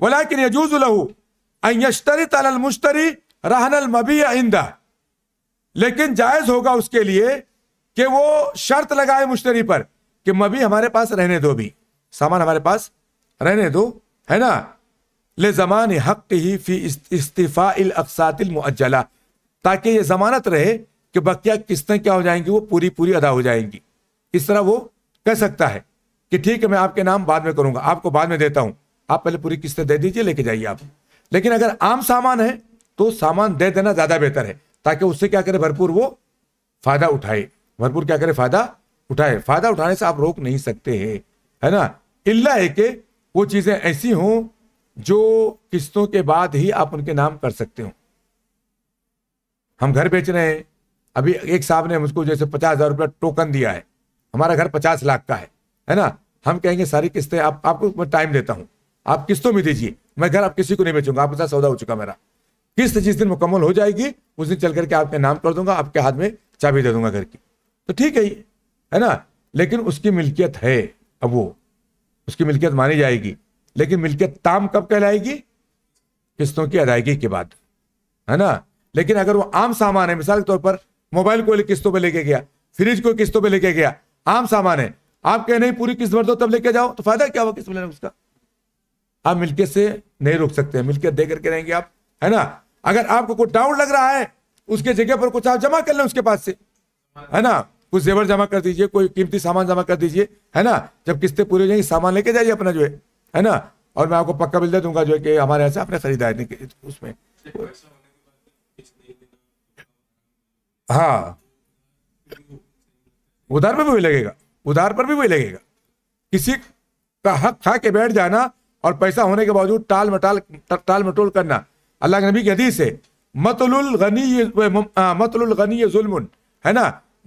बोला कि लहू अयशतरी तल मुश्तरी रहनल मबी आइंदा लेकिन जायज होगा उसके लिए कि वो शर्त लगाए मुश्तरी पर कि मबी हमारे पास रहने दो भी सामान हमारे पास रहने दो है ना ले जमान हक ही फी इस्तीफ़ा अकसातिल मुअज्जला ताकि ये जमानत रहे कि बकिया किस्तें क्या हो जाएंगी वो पूरी पूरी अदा हो जाएंगी इस तरह वो कह सकता है कि ठीक है मैं आपके नाम बाद में करूंगा आपको बाद में देता हूं आप पहले पूरी किस्तें दे दीजिए लेके जाइए आप लेकिन अगर आम सामान है तो सामान दे देना ज्यादा बेहतर है ताकि उससे क्या करे भरपूर वो फायदा उठाए भरपूर क्या करे फायदा उठाए फायदा उठाने से आप रोक नहीं सकते है ना इला है कि वो चीजें ऐसी हों जो किस्तों के बाद ही आप उनके नाम कर सकते हो हम घर बेच रहे हैं अभी एक साहब ने मुझको जैसे पचास हजार रुपया टोकन दिया है हमारा घर पचास लाख का है है ना हम कहेंगे सारी किस्तें आप आपको मैं टाइम देता हूँ आप किस्तों में दीजिए मैं घर आप किसी को नहीं बेचूंगा आपके साथ सौदा हो चुका मेरा किस्त जिस दिन मुकम्मल हो जाएगी उस दिन चल करके आपके नाम कर दूंगा आपके हाथ में चाबी दे दूंगा घर की तो ठीक है ये है ना लेकिन उसकी मिल्कियत है अब वो उसकी मिल्कियत मानी जाएगी लेकिन मिल्कियत ताम कब कहलाएगी किस्तों की अदायगी के बाद है ना लेकिन अगर वो आम सामान है मिसाल के तौर पर मोबाइल को किस्तों पर लेके गया फ्रिज को किस्तों पर लेके गया आम सामान है आप कह नहीं पूरी किस्त भर दो तब लेके जाओ तो फायदा क्या हुआ किस्त लेने उसका आप मिलके से नहीं रोक सकते मिलके दे करके रहेंगे आप है ना अगर आपको कोई डाउट लग रहा है उसके जगह पर कुछ आप जमा कर लें उसके पास से है ना कुछ जेवर जमा कर दीजिए कोई कीमती सामान जमा कर दीजिए है ना जब किस्तें पूरी हो जाएंगी सामान लेके जाइए अपना जो है है ना और मैं आपको पक्का बिल दे दूंगा जो है कि हमारे यहाँ से आपने खरीदा है उसमें हाँ उधार पर भी वही लगेगा उधार पर भी वही लगेगा किसी का हक खा के बैठ जाना और पैसा होने के बावजूद टाल मटाल टाल मटोल करना अल्लाह के नबी की हदीस है मतलुल गनी मतलुल गनी जुल्म है ना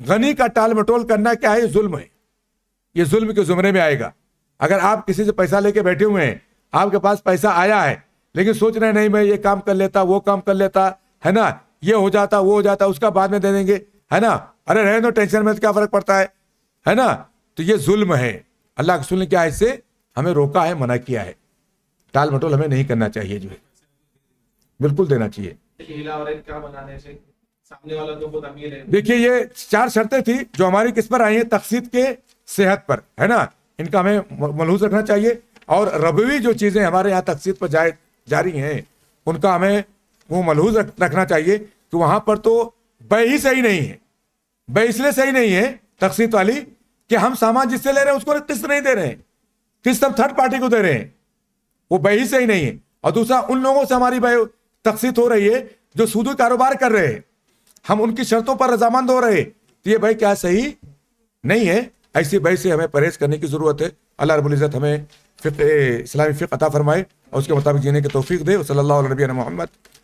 गनी का टाल मटोल करना क्या है जुल्म है ये जुल्म के जुमरे में आएगा अगर आप किसी से पैसा लेके बैठे हुए हैं आपके पास पैसा आया है लेकिन सोच रहे नहीं मैं ये काम कर लेता वो काम कर लेता है ना ये हो जाता वो हो जाता उसका बाद में दे देंगे है ना अरे रहे दो तो टेंशन में तो क्या फर्क पड़ता है है ना तो ये जुल्म है अल्लाह के ने क्या इससे हमें रोका है मना किया है टाल मटोल हमें नहीं करना चाहिए जो है बिल्कुल देना चाहिए तो देखिए ये चार शर्तें थी जो हमारी किस पर आई है तकसीद के सेहत पर है ना इनका हमें मलहूज रखना चाहिए और रबवी जो चीज़ें हमारे यहाँ तकसीद पर जाए जारी हैं उनका हमें वो मलहूज रख, रखना चाहिए कि वहां पर तो बह ही सही नहीं है बह इसलिए सही नहीं है तकसीत वाली कि हम सामान जिससे ले रहे हैं उसको किस्त नहीं दे रहे हैं किस्त हम थर्ड पार्टी को दे रहे हैं वो बह ही सही नहीं है और दूसरा उन लोगों से हमारी बह तकसीत हो रही है जो सूदी कारोबार कर रहे हैं हम उनकी शर्तों पर रजामंद हो रहे तो ये भाई क्या सही नहीं है ऐसी भाई से हमें परहेज करने की ज़रूरत है अल्लाह इज़्ज़त हमें फ़िक इस्लामी फ़िक अता फरमाए और उसके मुताबिक जीने की तोफ़ी दे सल्ला नबी मोहम्मद